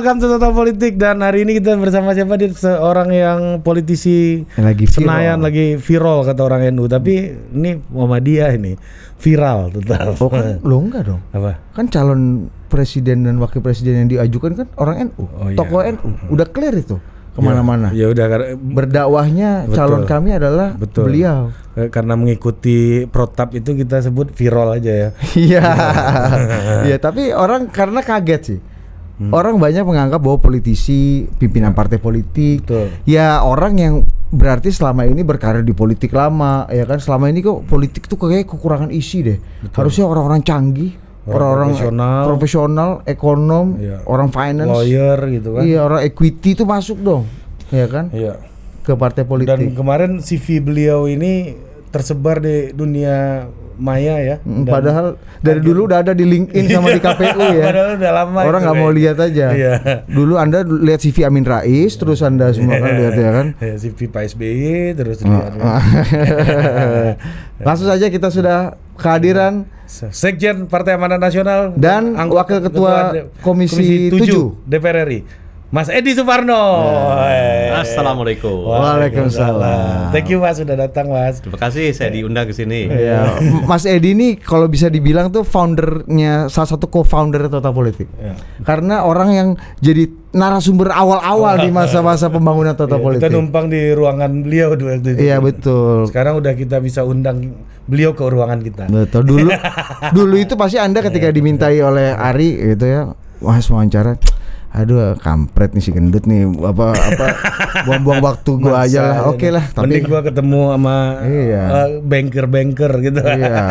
welcome to Total Politik dan hari ini kita bersama siapa dia seorang yang politisi yang lagi Senayan lagi viral kata orang NU tapi ini Muhammadiyah ini viral total. Oh kan, lo enggak dong. Apa? Kan calon presiden dan wakil presiden yang diajukan kan orang NU, oh, iya. tokoh NU, hmm. udah clear itu kemana-mana. Ya, ya udah berdakwahnya betul, calon kami adalah betul. beliau. Eh, karena mengikuti protap itu kita sebut viral aja ya. Iya. iya. Iya tapi orang karena kaget sih. Hmm. Orang banyak menganggap bahwa politisi, pimpinan partai politik, Betul. ya orang yang berarti selama ini berkarir di politik lama, ya kan? Selama ini kok politik tuh kayak kekurangan isi deh. Betul. Harusnya orang-orang canggih, orang-orang profesional, profesional, ekonom, iya. orang finance, lawyer gitu kan. Iya, orang equity itu masuk dong. Ya kan? Iya. Ke partai politik. Dan kemarin CV beliau ini tersebar di dunia Maya ya. Dan Padahal dari dulu udah ada di LinkedIn sama di iya, KPU ya. Padahal udah lama. Orang nggak mau lihat aja. Iya. dulu Anda lihat CV Amin Rais, terus Anda semua kan lihat ya kan. Iya, CV Pak SBY, terus ah, lihat. Ah. Langsung saja kita sudah kehadiran Sekjen Partai Amanat Nasional dan Anggota Wakil Ketua, Ketua Komisi, Komisi 7 DPR RI Mas Edi Suparno. Yeah. Ya. Assalamualaikum. Waalaikumsalam. Thank you Mas sudah datang Mas. Terima kasih saya iya. diundang ke sini. Yeah. mas Edi ini kalau bisa dibilang tuh foundernya salah satu co-founder Total Politik. Yeah. Karena orang yang jadi narasumber awal-awal di masa-masa iya. pembangunan Total yeah, Politik. Kita numpang di ruangan beliau dulu itu. Iya yeah, betul. Sekarang udah kita bisa undang beliau ke ruangan kita. Betul. Dulu dulu itu pasti Anda ketika iya, dimintai oleh Ari gitu ya, wah wawancara aduh kampret nih si gendut nih apa apa buang-buang waktu gua aja lah oke okay lah tapi mending gua ketemu sama iya. uh, banker-banker gitu iya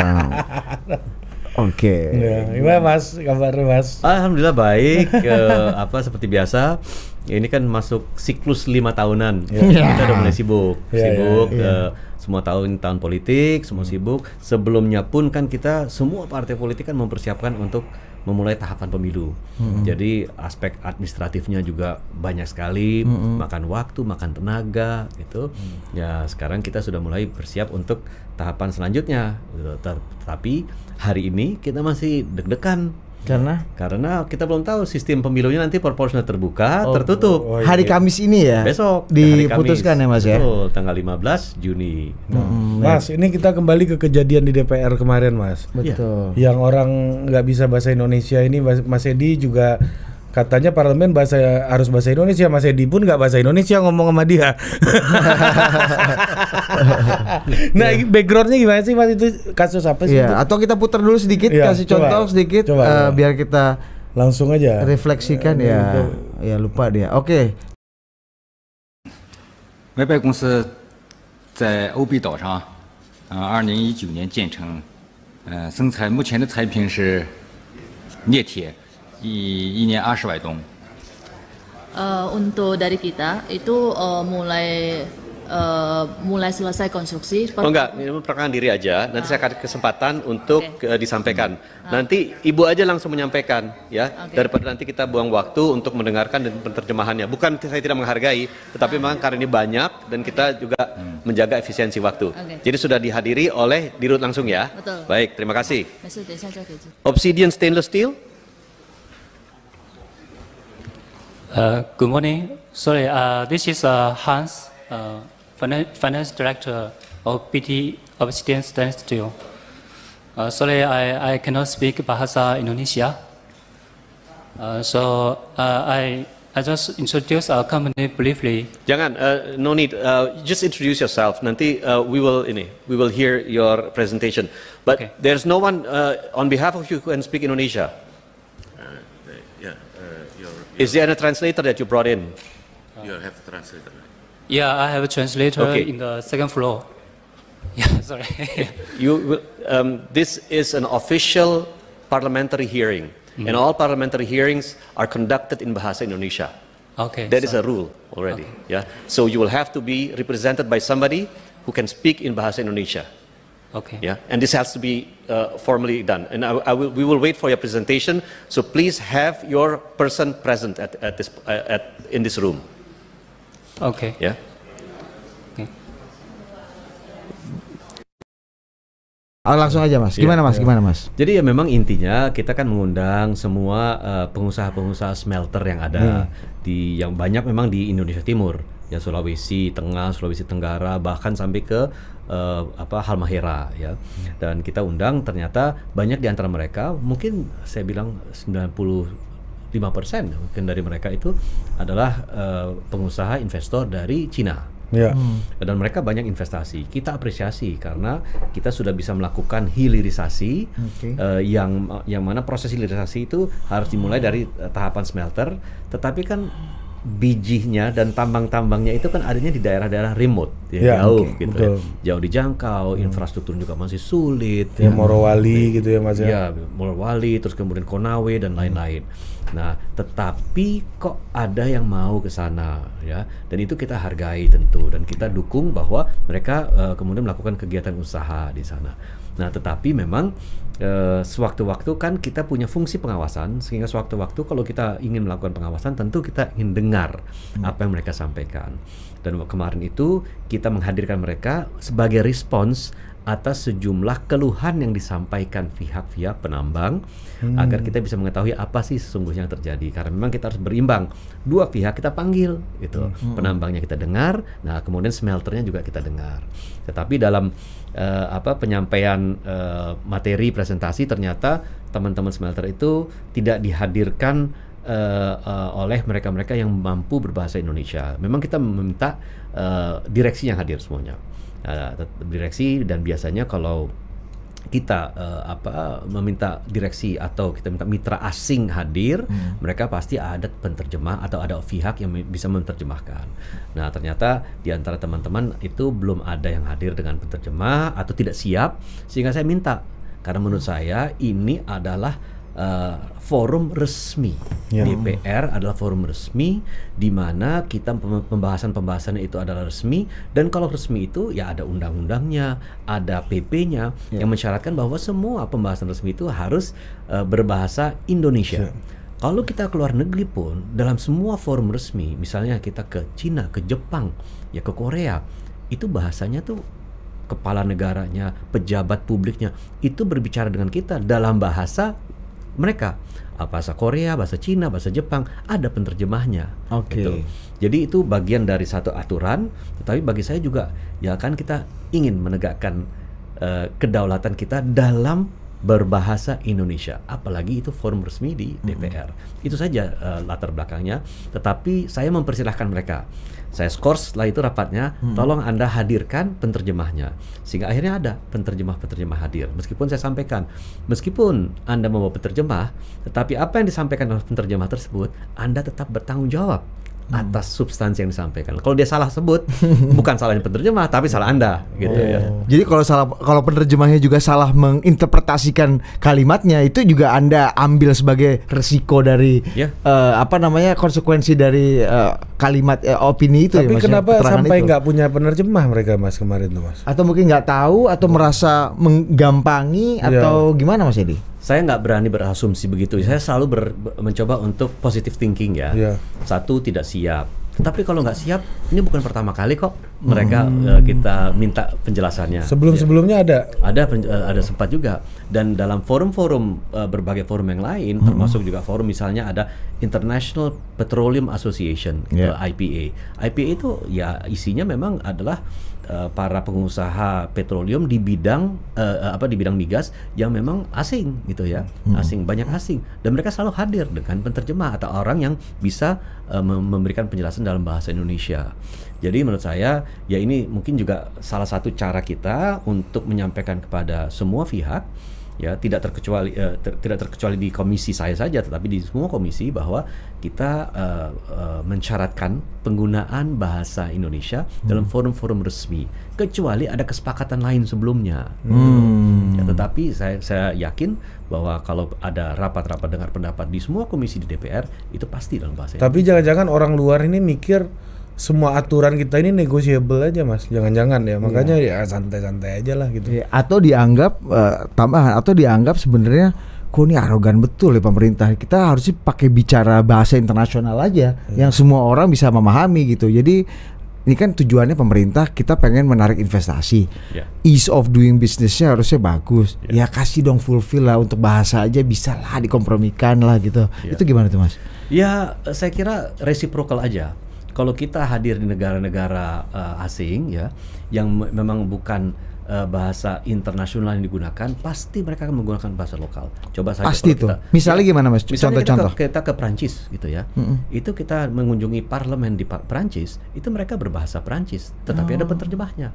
Oke. Okay. Ya, gimana Mas kabar Mas? Alhamdulillah baik. uh, apa seperti biasa ya ini kan masuk siklus lima tahunan. ya. Kita udah iya. mulai sibuk, ya, sibuk. ya, ya. Uh, semua tahun tahun politik, semua hmm. sibuk. Sebelumnya pun kan kita semua partai politik kan mempersiapkan untuk memulai tahapan pemilu. hmm Jadi aspek administratifnya juga banyak sekali, hmm makan waktu, makan tenaga gitu. hmm Ya, sekarang kita sudah mulai bersiap untuk tahapan selanjutnya. Gitu. Tetapi hari ini kita masih deg-degan karena? Karena kita belum tahu sistem pemilunya nanti proporsional terbuka, oh, tertutup. Oh, oh, Hari Kamis ini ya? Besok. Diputuskan ya Mas ya? Betul, tanggal 15 Juni. Hmm, mas, ini kita kembali ke kejadian di DPR kemarin Mas. Betul. Yang orang nggak bisa bahasa Indonesia ini Mas Edi juga katanya parlemen bahasa harus bahasa Indonesia Mas Edi pun nggak bahasa Indonesia ngomong sama dia nah yeah. backgroundnya gimana sih Mas itu kasus apa sih yeah. Itu? atau kita putar dulu sedikit yeah, kasih coba, contoh sedikit coba, uh, coba. biar kita langsung aja refleksikan uh, ya itu. ya iya. iya, lupa dia oke okay. 维拜公司在欧比岛上，呃，二零一九年建成，呃，生产目前的产品是镍铁。一一年二十外栋。Uh, ya, eh, untuk dari kita itu eh, mulai eh, mulai selesai konstruksi. Oh enggak, ini perkenalkan diri aja. Nanti saya ah. kasih kesempatan untuk disampaikan. Hmm. Ah. Nanti ibu aja langsung menyampaikan ya, daripada nanti kita buang waktu untuk mendengarkan dan penerjemahannya. Bukan saya tidak menghargai, tetapi ah. memang karena ini banyak dan kita juga hmm. menjaga efisiensi waktu. Jadi sudah dihadiri oleh dirut langsung ya. Baik, terima kasih. Obsidian stainless steel Uh, good morning. Sorry, uh, this is uh, Hans, uh, finance, finance, Director of PT Obsidian Stainless Steel. Uh, sorry, I, I cannot speak Bahasa Indonesia. so I, I just introduce our company briefly. Jangan, no need. just introduce yourself. Nanti we will ini, we will hear your presentation. But okay. there's no one on behalf of you who can speak Indonesia. Is there a translator that you brought in? You have a translator. Yeah, I have a translator okay. in the second floor. Yeah, sorry. you will, um, this is an official parliamentary hearing, mm -hmm. and all parliamentary hearings are conducted in Bahasa Indonesia. Okay. That sorry. is a rule already. Okay. Yeah. So you will have to be represented by somebody who can speak in Bahasa Indonesia. Okay. Yeah. And this has to be uh, formally done. And I, I will, we will wait for your presentation. So please have your person present at, at this, uh, at, in this room. Okay. Yeah. Oh, langsung aja mas, iya, gimana mas, iya. gimana mas? Jadi ya memang intinya kita kan mengundang semua uh, pengusaha-pengusaha smelter yang ada hmm. di yang banyak memang di Indonesia Timur, ya Sulawesi Tengah, Sulawesi Tenggara, bahkan sampai ke uh, apa Halmahera ya. Dan kita undang ternyata banyak di antara mereka mungkin saya bilang 90 lima persen mungkin dari mereka itu adalah uh, pengusaha investor dari Cina. Ya. Hmm. Dan mereka banyak investasi. Kita apresiasi karena kita sudah bisa melakukan hilirisasi okay. uh, eh, yang yang mana proses hilirisasi itu harus dimulai dari tahapan smelter, tetapi kan bijinya dan tambang-tambangnya itu kan adanya di daerah-daerah remote ya, ya jauh okay, gitu ya. betul. ya. Jauh dijangkau, hmm. infrastruktur juga masih sulit ya, ya Morowali gitu ya Mas ya. Ya, Morowali terus kemudian Konawe dan lain-lain. Hmm. Nah, tetapi kok ada yang mau ke sana ya. Dan itu kita hargai tentu dan kita dukung bahwa mereka uh, kemudian melakukan kegiatan usaha di sana. Nah, tetapi memang Eh, sewaktu-waktu kan kita punya fungsi pengawasan sehingga sewaktu-waktu kalau kita ingin melakukan pengawasan tentu kita ingin dengar hmm. apa yang mereka sampaikan dan kemarin itu kita menghadirkan mereka sebagai respons atas sejumlah keluhan yang disampaikan pihak-pihak penambang hmm. agar kita bisa mengetahui apa sih sesungguhnya yang terjadi karena memang kita harus berimbang dua pihak kita panggil itu hmm. hmm. penambangnya kita dengar nah kemudian smelternya juga kita dengar tetapi dalam uh, apa penyampaian uh, materi presentasi ternyata teman-teman smelter itu tidak dihadirkan uh, uh, oleh mereka-mereka yang mampu berbahasa Indonesia memang kita meminta uh, direksi yang hadir semuanya direksi dan biasanya kalau kita uh, apa meminta direksi atau kita minta mitra asing hadir, hmm. mereka pasti ada penterjemah atau ada pihak yang bisa menterjemahkan. Nah, ternyata di antara teman-teman itu belum ada yang hadir dengan penterjemah atau tidak siap sehingga saya minta karena menurut saya ini adalah uh, forum resmi. Yeah. DPR adalah forum resmi di mana kita pembahasan-pembahasan itu adalah resmi dan kalau resmi itu ya ada undang-undangnya, ada PP-nya yeah. yang mensyaratkan bahwa semua pembahasan resmi itu harus uh, berbahasa Indonesia. Yeah. Kalau kita keluar negeri pun dalam semua forum resmi, misalnya kita ke Cina, ke Jepang, ya ke Korea, itu bahasanya tuh kepala negaranya, pejabat publiknya itu berbicara dengan kita dalam bahasa mereka ah, bahasa Korea, bahasa Cina, bahasa Jepang, ada penerjemahnya. Oke. Okay. Gitu. Jadi itu bagian dari satu aturan, tetapi bagi saya juga ya kan kita ingin menegakkan uh, kedaulatan kita dalam berbahasa Indonesia, apalagi itu forum resmi di DPR. Mm-hmm. Itu saja uh, latar belakangnya. Tetapi saya mempersilahkan mereka. Saya skor setelah itu rapatnya, hmm tolong anda hadirkan penterjemahnya, sehingga akhirnya ada penterjemah-penterjemah hadir. Meskipun saya sampaikan, meskipun anda membawa penterjemah, tetapi apa yang disampaikan oleh penterjemah tersebut, anda tetap bertanggung jawab Hmm. atas substansi yang disampaikan. Kalau dia salah sebut, bukan salahnya penerjemah, tapi salah Anda gitu ya. oh. ya. Jadi kalau salah kalau penerjemahnya juga salah menginterpretasikan kalimatnya, itu juga Anda ambil sebagai resiko dari yeah. Ya. uh, apa namanya konsekuensi dari uh, kalimat uh, opini itu. Ya, tapi ya, kenapa sampai nggak punya penerjemah mereka mas kemarin tuh mas? Atau mungkin nggak tahu atau oh. merasa menggampangi yeah. atau gimana mas Edi? saya nggak berani berasumsi begitu. Iya. Saya selalu ber, mencoba untuk positive thinking ya. Yeah. Satu tidak siap. Tapi kalau nggak siap, ini bukan pertama kali kok mereka hmm. uh, kita minta penjelasannya. sebelum iya. sebelumnya ya. ada. Ada uh, ada sempat juga dan dalam forum-forum uh, berbagai forum yang lain hmm. termasuk juga forum misalnya ada International Petroleum Association yeah. IPA. IPA itu ya isinya memang adalah Eh, para pengusaha petroleum di bidang uh, apa di bidang migas yang memang asing gitu ya hmm. asing banyak asing dan mereka selalu hadir dengan penterjemah atau orang yang bisa uh, memberikan penjelasan dalam bahasa Indonesia jadi menurut saya ya ini mungkin juga salah satu cara kita untuk menyampaikan kepada semua pihak ya tidak terkecuali uh, ter, tidak terkecuali di komisi saya saja tetapi di semua komisi bahwa kita uh, uh, mensyaratkan penggunaan bahasa Indonesia hmm. dalam forum-forum resmi kecuali ada kesepakatan lain sebelumnya hmm. ya, tetapi saya saya yakin bahwa kalau ada rapat-rapat dengar pendapat di semua komisi di DPR itu pasti dalam bahasa tapi jangan-jangan orang luar ini mikir semua aturan kita ini negosiable aja mas jangan-jangan ya makanya yeah. ya santai-santai aja lah gitu yeah. atau dianggap uh, tambahan atau dianggap sebenarnya kok ini arogan betul ya pemerintah kita harusnya pakai bicara bahasa internasional aja yeah. yang semua orang bisa memahami gitu jadi ini kan tujuannya pemerintah kita pengen menarik investasi yeah. ease of doing businessnya harusnya bagus yeah. ya kasih dong fulfill lah untuk bahasa aja bisa lah dikompromikan lah gitu yeah. itu gimana tuh mas ya saya kira reciprocal aja kalau kita hadir di negara-negara uh, asing ya yang memang bukan uh, bahasa internasional yang digunakan pasti mereka akan menggunakan bahasa lokal coba saja pasti itu kita, misalnya ya, gimana mas contoh-contoh kita, contoh. Ke, kita ke Perancis gitu ya mm -hmm. itu kita mengunjungi parlemen di Perancis itu mereka berbahasa Perancis tetapi oh. ada penerjemahnya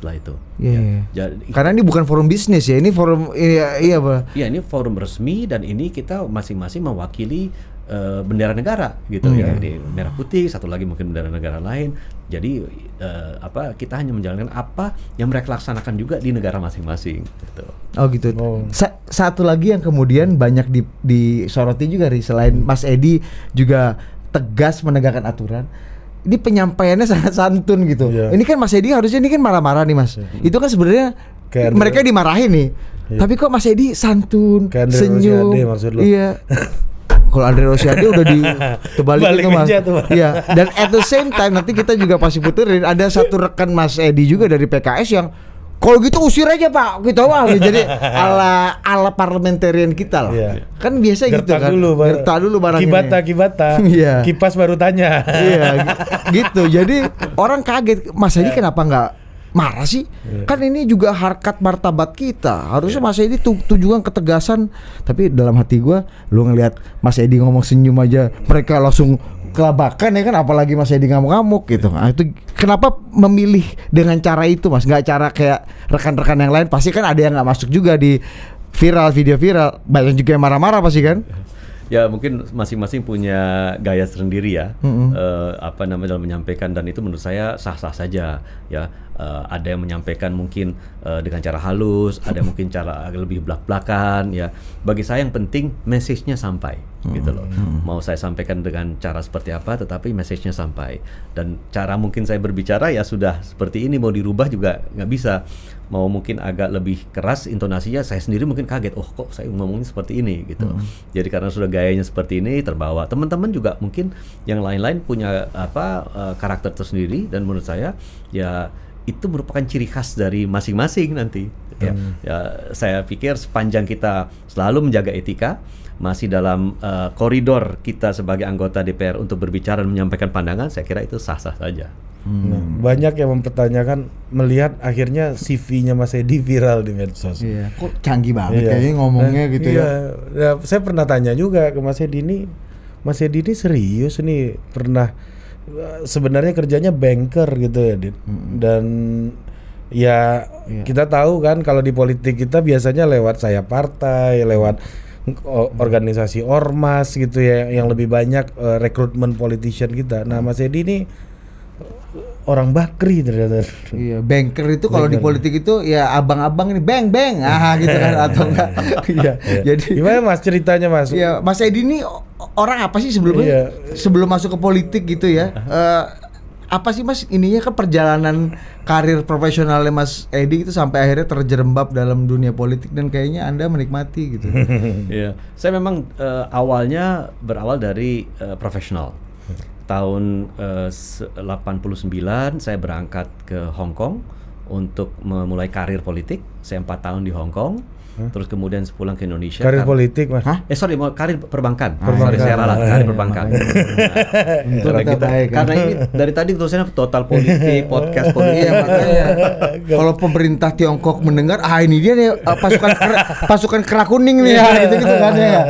setelah itu. Iya. Yeah, ya. Iya, iya. Jadi, Karena ini bukan forum bisnis ya, ini forum iya iya Iya, ini forum resmi dan ini kita masing-masing mewakili uh, bendera negara gitu oh, ya di merah putih satu lagi mungkin bendera negara lain jadi uh, apa kita hanya menjalankan apa yang mereka laksanakan juga di negara masing-masing gitu oh gitu oh. Sa satu lagi yang kemudian banyak di disoroti juga ri selain Mas Edi juga tegas menegakkan aturan ini penyampaiannya sangat santun gitu. Yeah. Ini kan Mas Edi harusnya ini kan marah-marah nih Mas. Yeah. Itu kan sebenarnya Kayak mereka dimarahin nih. Iya. Tapi kok Mas Edi santun, Kayak senyum. Iya. Kalau Andre Rosiade udah di terbalik itu mas. Iya. Dan at the same time nanti kita juga pasti puterin ada satu rekan Mas Edi juga dari PKS yang kalau gitu usir aja pak kita gitu, wah gitu. jadi ala ala parlementarian kita lah yeah. kan biasa gerta gitu kan dulu, gerta dulu barang kibata ini. kibata yeah. kipas baru tanya iya yeah, gitu jadi orang kaget mas Edi yeah. kenapa nggak marah sih? Yeah. Kan ini juga harkat martabat kita. Harusnya yeah. Mas Edi tu tujuan ketegasan, tapi dalam hati gua lu ngelihat Mas Edi ngomong senyum aja, mereka langsung kelabakan ya kan apalagi Mas Edi ngamuk-ngamuk gitu. Nah, itu kenapa memilih dengan cara itu Mas? Nggak cara kayak rekan-rekan yang lain pasti kan ada yang nggak masuk juga di viral video viral banyak juga yang marah-marah pasti kan iya. Ya mungkin masing-masing punya gaya sendiri ya, mm -hmm. uh, apa namanya dalam menyampaikan dan itu menurut saya sah-sah saja ya. Uh, ada yang menyampaikan mungkin uh, dengan cara halus, ada yang mungkin cara lebih belak-belakan ya. Bagi saya yang penting message-nya sampai mm -hmm. gitu loh. Mau saya sampaikan dengan cara seperti apa, tetapi message-nya sampai dan cara mungkin saya berbicara ya sudah seperti ini mau dirubah juga nggak bisa mau mungkin agak lebih keras intonasinya saya sendiri mungkin kaget oh kok saya ngomongnya seperti ini gitu hmm. jadi karena sudah gayanya seperti ini terbawa teman-teman juga mungkin yang lain-lain punya apa eh, karakter tersendiri dan menurut saya ya itu merupakan ciri khas dari masing-masing nanti ya, hmm. ya saya pikir sepanjang kita selalu menjaga etika masih dalam uh, koridor kita sebagai anggota DPR untuk berbicara dan menyampaikan pandangan saya kira itu sah-sah saja Hmm. Nah, banyak yang mempertanyakan melihat akhirnya CV-nya Mas Edi viral di medsos. Iya. Kok canggih banget iya. kayaknya ngomongnya nah, gitu ya. iya. ya. Nah, saya pernah tanya juga ke Mas Edi ini, Mas Edi ini serius nih pernah eh, sebenarnya kerjanya banker gitu ya, Din. Hmm. Dan ya iya. kita tahu kan kalau di politik kita biasanya lewat saya partai, lewat organisasi ormas gitu ya yang lebih banyak uh, rekrutmen politician kita. Nah, hmm. Mas Edi ini orang bakri ternyata. Iya, banker itu kalau di politik itu ya abang-abang ini bang bang iya. ah gitu kan atau enggak. iya. Jadi gimana Mas ceritanya Mas? Iya, Mas Edi ini orang apa sih sebelumnya? Iya. Sebelum masuk ke politik gitu ya. Uh, apa sih Mas ininya ke perjalanan karir profesionalnya Mas Edi itu sampai akhirnya terjerembab dalam dunia politik dan kayaknya Anda menikmati gitu. Iya. Saya memang uh, awalnya berawal dari uh, profesional tahun eh, uh, 89 saya berangkat ke Hong Kong untuk memulai karir politik. Saya empat tahun di Hong Kong. Huh? Terus kemudian pulang ke Indonesia. Karir politik, Mas. Hah? Eh sorry, mau karir perbankan. perbankan. Ah, sorry, saya ralat, ah, karir iya, perbankan. nah, karena, kita, gitu. baik, ya. karena ini dari tadi tulisannya total politik, podcast politik. Iya, makanya kalau pemerintah Tiongkok mendengar, ah ini dia nih eh, pasukan ker, pasukan kerah kuning nih ya, gitu gitu kan ya. Iya,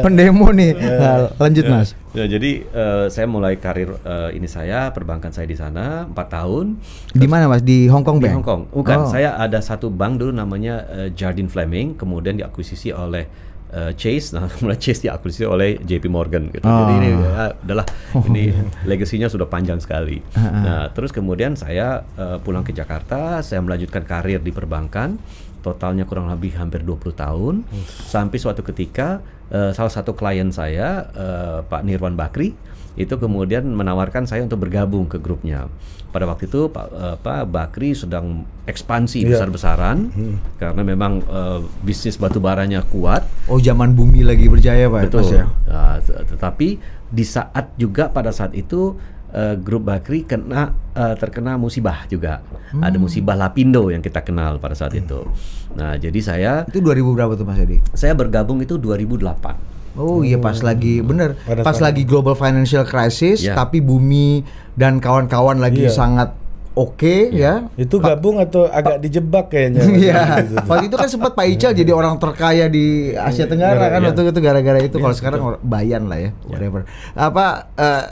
Pendemo nih. Nah, lanjut, Mas. Ya, jadi uh, saya mulai karir uh, ini saya perbankan saya di sana 4 tahun. Di mana Mas? Di Hong Kong di Hong Kong. Bukan, oh. saya ada satu bank dulu namanya uh, eh, Jardine Fleming, kemudian diakuisisi oleh uh, Chase, nah mulai Chase diakuisisi oleh JP Morgan gitu. Oh. Jadi ini ya, uh, adalah oh. ini iya. legasinya sudah panjang sekali. Uh ah, -huh. Ah. Nah, terus kemudian saya uh, pulang ke Jakarta, saya melanjutkan karir di perbankan totalnya kurang lebih hampir 20 tahun sampai suatu ketika Eh, salah satu klien saya uh, Pak Nirwan Bakri itu kemudian menawarkan saya untuk bergabung ke grupnya. Pada waktu itu Pak, uh, Pak Bakri sedang ekspansi yeah. besar-besaran hmm. karena memang uh, bisnis baranya kuat. Oh, zaman bumi lagi berjaya Pak. Ya, Betul. Ya? Uh, tetapi di saat juga pada saat itu uh, grup Bakri kena uh, terkena musibah juga. Hmm. Ada musibah Lapindo yang kita kenal pada saat hmm. itu. Nah, jadi saya Itu 2000 berapa tuh Mas Edi? Saya bergabung itu 2008. Oh iya pas hmm. lagi bener Pada pas lagi global financial crisis yeah. tapi bumi dan kawan-kawan lagi yeah. sangat oke okay, iya. yeah. ya. Itu gabung atau agak dijebak kayaknya. Iya. Waktu itu kan sempat Pak Ical jadi orang terkaya di Asia iya, Tenggara gara, kan iya. waktu itu gara-gara itu kalau sekarang bayan lah ya whatever. Apa uh,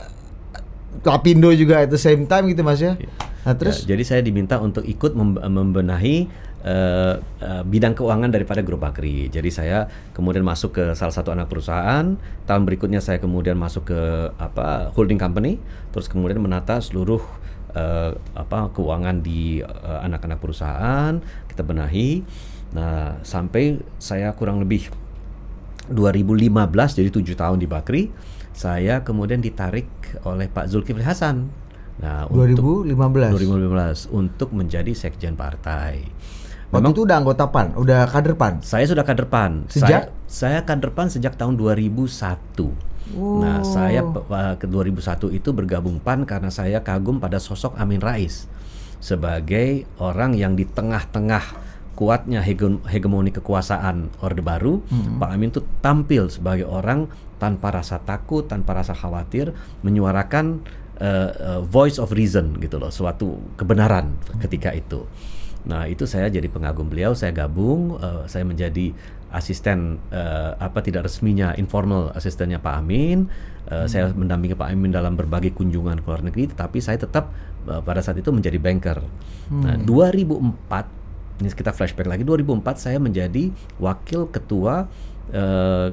Lapindo juga itu same time gitu Mas ya. Nah, terus ya, jadi saya diminta untuk ikut membenahi Eh, eh, bidang keuangan daripada Grup Bakri. Jadi saya kemudian masuk ke salah satu anak perusahaan, tahun berikutnya saya kemudian masuk ke apa holding company, terus kemudian menata seluruh uh, apa keuangan di anak-anak uh, perusahaan, kita benahi. Nah, sampai saya kurang lebih 2015 jadi tujuh tahun di Bakri, saya kemudian ditarik oleh Pak Zulkifli Hasan. Nah, 2015. Untuk 2015 untuk menjadi sekjen partai. Memang itu udah anggota PAN, udah kader PAN. Saya sudah kader PAN. Sejak saya, saya kader PAN sejak tahun 2001. Oh. Nah, saya eh, ke 2001 itu bergabung PAN karena saya kagum pada sosok Amin Rais sebagai orang yang di tengah-tengah kuatnya hegemoni kekuasaan Orde Baru, hmm. Pak Amin tuh tampil sebagai orang tanpa rasa takut, tanpa rasa khawatir, menyuarakan uh, uh, voice of reason gitu loh, suatu kebenaran hmm. ketika itu. Nah itu saya jadi pengagum beliau, saya gabung, uh, saya menjadi asisten uh, apa tidak resminya informal asistennya Pak Amin. Uh, hmm. Saya mendampingi Pak Amin dalam berbagai kunjungan ke luar negeri, tetapi saya tetap uh, pada saat itu menjadi banker. Nah, hmm. Nah 2004 ini kita flashback lagi 2004 saya menjadi wakil ketua uh,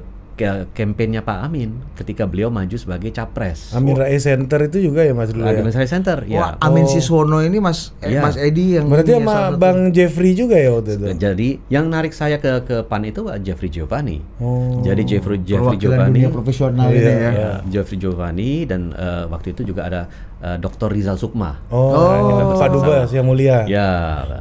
kampanyenya Pak Amin ketika beliau maju sebagai capres. Amin oh. Rais Center itu juga ya Mas dulu Amin ya? Rais Center ya. Wah, Amin oh. Siswono ini Mas ya. Mas Edi yang Berarti sama Bang itu. Jeffrey juga ya waktu itu. Jadi yang narik saya ke ke PAN itu Pak Jeffrey Giovanni. Oh. Jadi Jeffrey Jeffrey Giovanni dunia profesional iya, ya. ya. ya. Jeffrey Giovanni dan uh, waktu itu juga ada uh, eh, Dr. Rizal Sukma. Oh, oh. Pak Dubes yang mulia. Ya.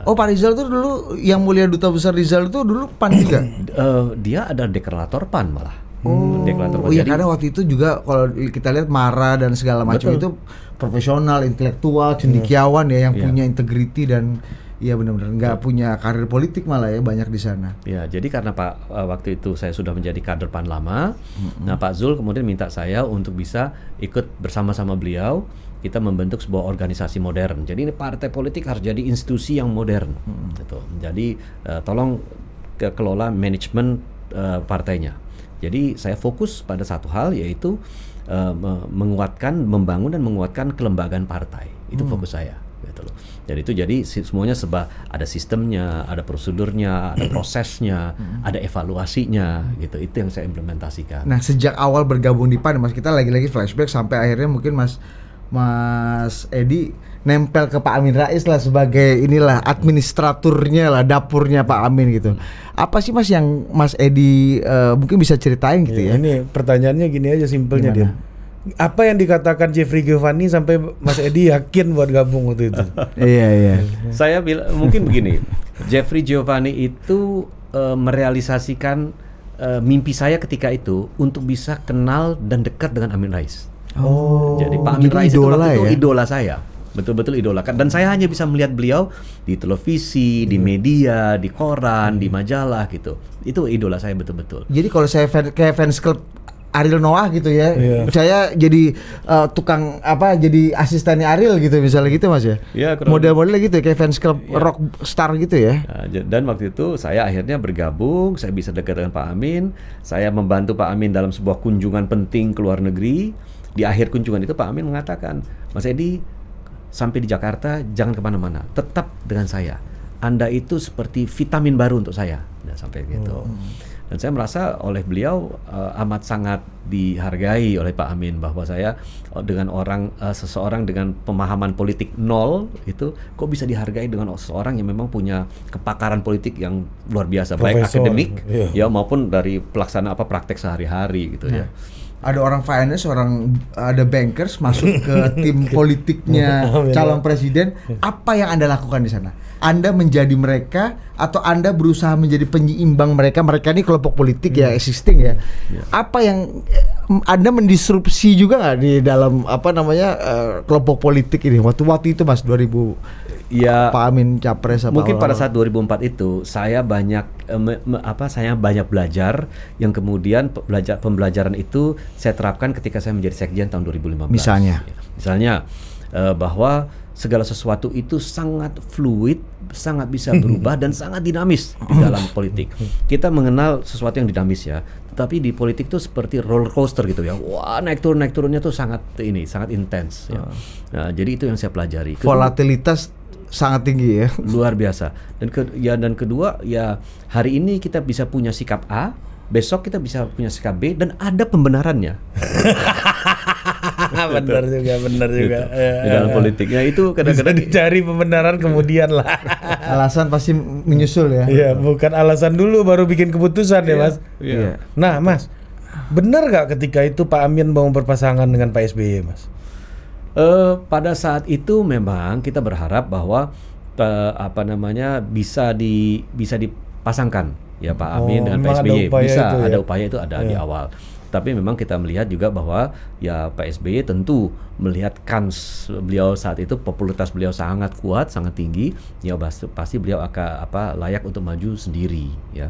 Oh, Pak Rizal itu dulu yang mulia duta besar Rizal itu dulu PAN juga. uh, dia ada deklarator PAN malah. Hmm, oh, oh iya karena waktu itu juga kalau kita lihat Mara dan segala macam itu profesional, intelektual, yeah. ya yang yeah. punya integriti dan Iya benar-benar nggak punya karir politik malah ya banyak di sana. Ya jadi karena Pak eh, waktu itu saya sudah menjadi kader pan lama, mm-hmm. nah Pak Zul kemudian minta saya untuk bisa ikut bersama-sama beliau kita membentuk sebuah organisasi modern. Jadi ini partai politik harus jadi institusi yang modern, mm-hmm. gitu. Jadi uh, tolong ke- kelola manajemen uh, eh, partainya. Jadi saya fokus pada satu hal yaitu uh, menguatkan, membangun dan menguatkan kelembagaan partai. Itu hmm. fokus saya gitu loh. Jadi itu jadi semuanya seba ada sistemnya, ada prosedurnya, ada prosesnya, hmm. ada evaluasinya gitu. Itu yang saya implementasikan. Nah, sejak awal bergabung di PAN Mas kita lagi-lagi flashback sampai akhirnya mungkin Mas Mas Edi nempel ke Pak Amin Rais lah sebagai inilah administraturnya lah dapurnya Pak Amin gitu. Apa sih Mas yang Mas Edi uh, mungkin bisa ceritain gitu ya? ya? Ini pertanyaannya gini aja simpelnya dia. Apa yang dikatakan Jeffrey Giovanni sampai Mas Edi yakin buat gabung waktu itu? iya iya. Saya bilang mungkin begini, Jeffrey Giovanni itu uh, merealisasikan uh, mimpi saya ketika itu untuk bisa kenal dan dekat dengan Amin Rais. Oh. Jadi Pak Amin Rais itu waktu ya? itu idola saya betul-betul idolakan dan saya hanya bisa melihat beliau di televisi, hmm. di media, di koran, hmm. di majalah gitu. Itu idola saya betul-betul. Jadi kalau saya fan, kayak fans club Ariel Noah gitu ya. Yeah. Saya jadi uh, tukang apa jadi asistennya Ariel gitu misalnya gitu Mas ya. Yeah, Model-modelnya gitu ya, kayak fans club yeah. rock star gitu ya. Nah, dan waktu itu saya akhirnya bergabung, saya bisa dekat dengan Pak Amin, saya membantu Pak Amin dalam sebuah kunjungan penting ke luar negeri. Di akhir kunjungan itu Pak Amin mengatakan, "Mas Edi, sampai di Jakarta jangan kemana-mana, tetap dengan saya. Anda itu seperti vitamin baru untuk saya, nah, sampai gitu. Oh, hmm. Dan saya merasa oleh beliau uh, amat sangat dihargai oleh Pak Amin bahwa saya oh, dengan orang uh, seseorang dengan pemahaman politik nol itu kok bisa dihargai dengan seseorang yang memang punya kepakaran politik yang luar biasa Profesor, baik akademik iya. ya maupun dari pelaksana apa praktek sehari-hari gitu ya. nah. ya ada orang finance, orang ada bankers masuk ke tim politiknya ya. calon presiden. Apa yang Anda lakukan di sana? Anda menjadi mereka atau Anda berusaha menjadi penyeimbang mereka? Mereka ini kelompok politik ya, hmm. ya existing ya. Yeah. Apa yang eh, Anda mendisrupsi juga nggak di dalam apa namanya eh, kelompok politik ini waktu waktu itu Mas 2000 ya Pak Amin capres apa mungkin pada saat 2004 itu saya banyak eh, me, me, apa saya banyak belajar yang kemudian belajar pembelajaran itu saya terapkan ketika saya menjadi sekjen tahun 2015 misalnya misalnya eh, bahwa segala sesuatu itu sangat fluid, sangat bisa berubah dan sangat dinamis di dalam politik. Kita mengenal sesuatu yang dinamis ya, tetapi di politik itu seperti roller coaster gitu ya. Wah, naik turun naik turunnya tuh sangat ini, sangat intens ya. Ah. Nah, jadi itu yang saya pelajari. Volatilitas sangat tinggi ya. Luar biasa. Dan ke, ya dan kedua ya hari ini kita bisa punya sikap A, besok kita bisa punya sikap B dan ada pembenarannya. benar juga, benar gitu. juga. Di ya, dalam ya, politiknya itu kadang-kadang dicari pembenaran kemudian lah. alasan pasti menyusul ya. Iya, bukan alasan dulu baru bikin keputusan ya, ya Mas. Iya. Nah, Mas, benar gak ketika itu Pak Amin mau berpasangan dengan Pak SBY, Mas? Uh, pada saat itu memang kita berharap bahwa uh, apa namanya bisa di bisa dipasangkan ya Pak oh, Amin oh, dengan Pak SBY bisa itu, ya? ada upaya itu ada yeah. di iya. awal tapi memang kita melihat juga bahwa ya Pak SBY tentu melihat kans beliau saat itu popularitas beliau sangat kuat sangat tinggi ya pasti beliau akan apa layak untuk maju sendiri ya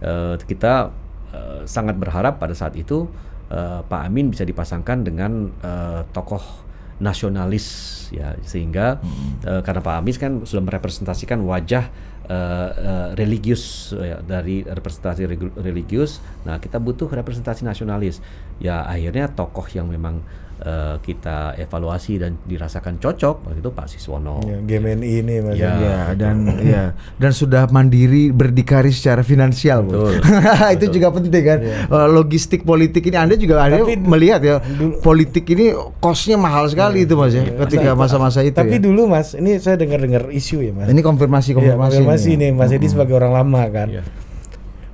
uh, kita uh, sangat berharap pada saat itu uh, Pak Amin bisa dipasangkan dengan uh, tokoh nasionalis ya sehingga hmm. uh, karena Pak Amis kan sudah merepresentasikan wajah uh, uh, religius ya, dari representasi religius nah kita butuh representasi nasionalis ya akhirnya tokoh yang memang uh, kita evaluasi dan dirasakan cocok waktu itu Pak Siswono. Ya, ya. ini mas. Ya, ya dan ya dan sudah mandiri berdikari secara finansial betul, betul. itu juga penting kan ya. Eh, logistik politik ini Anda juga ada melihat ya politik ini kosnya mahal sekali ya, itu mas ya, ya ketika masa-masa itu. Tapi ya. dulu mas ini saya dengar-dengar isu ya mas. Ini konfirmasi iya, konfirmasi. Ya, konfirmasi ini, ya. ini mas Edi hmm. sebagai orang lama kan. Ya.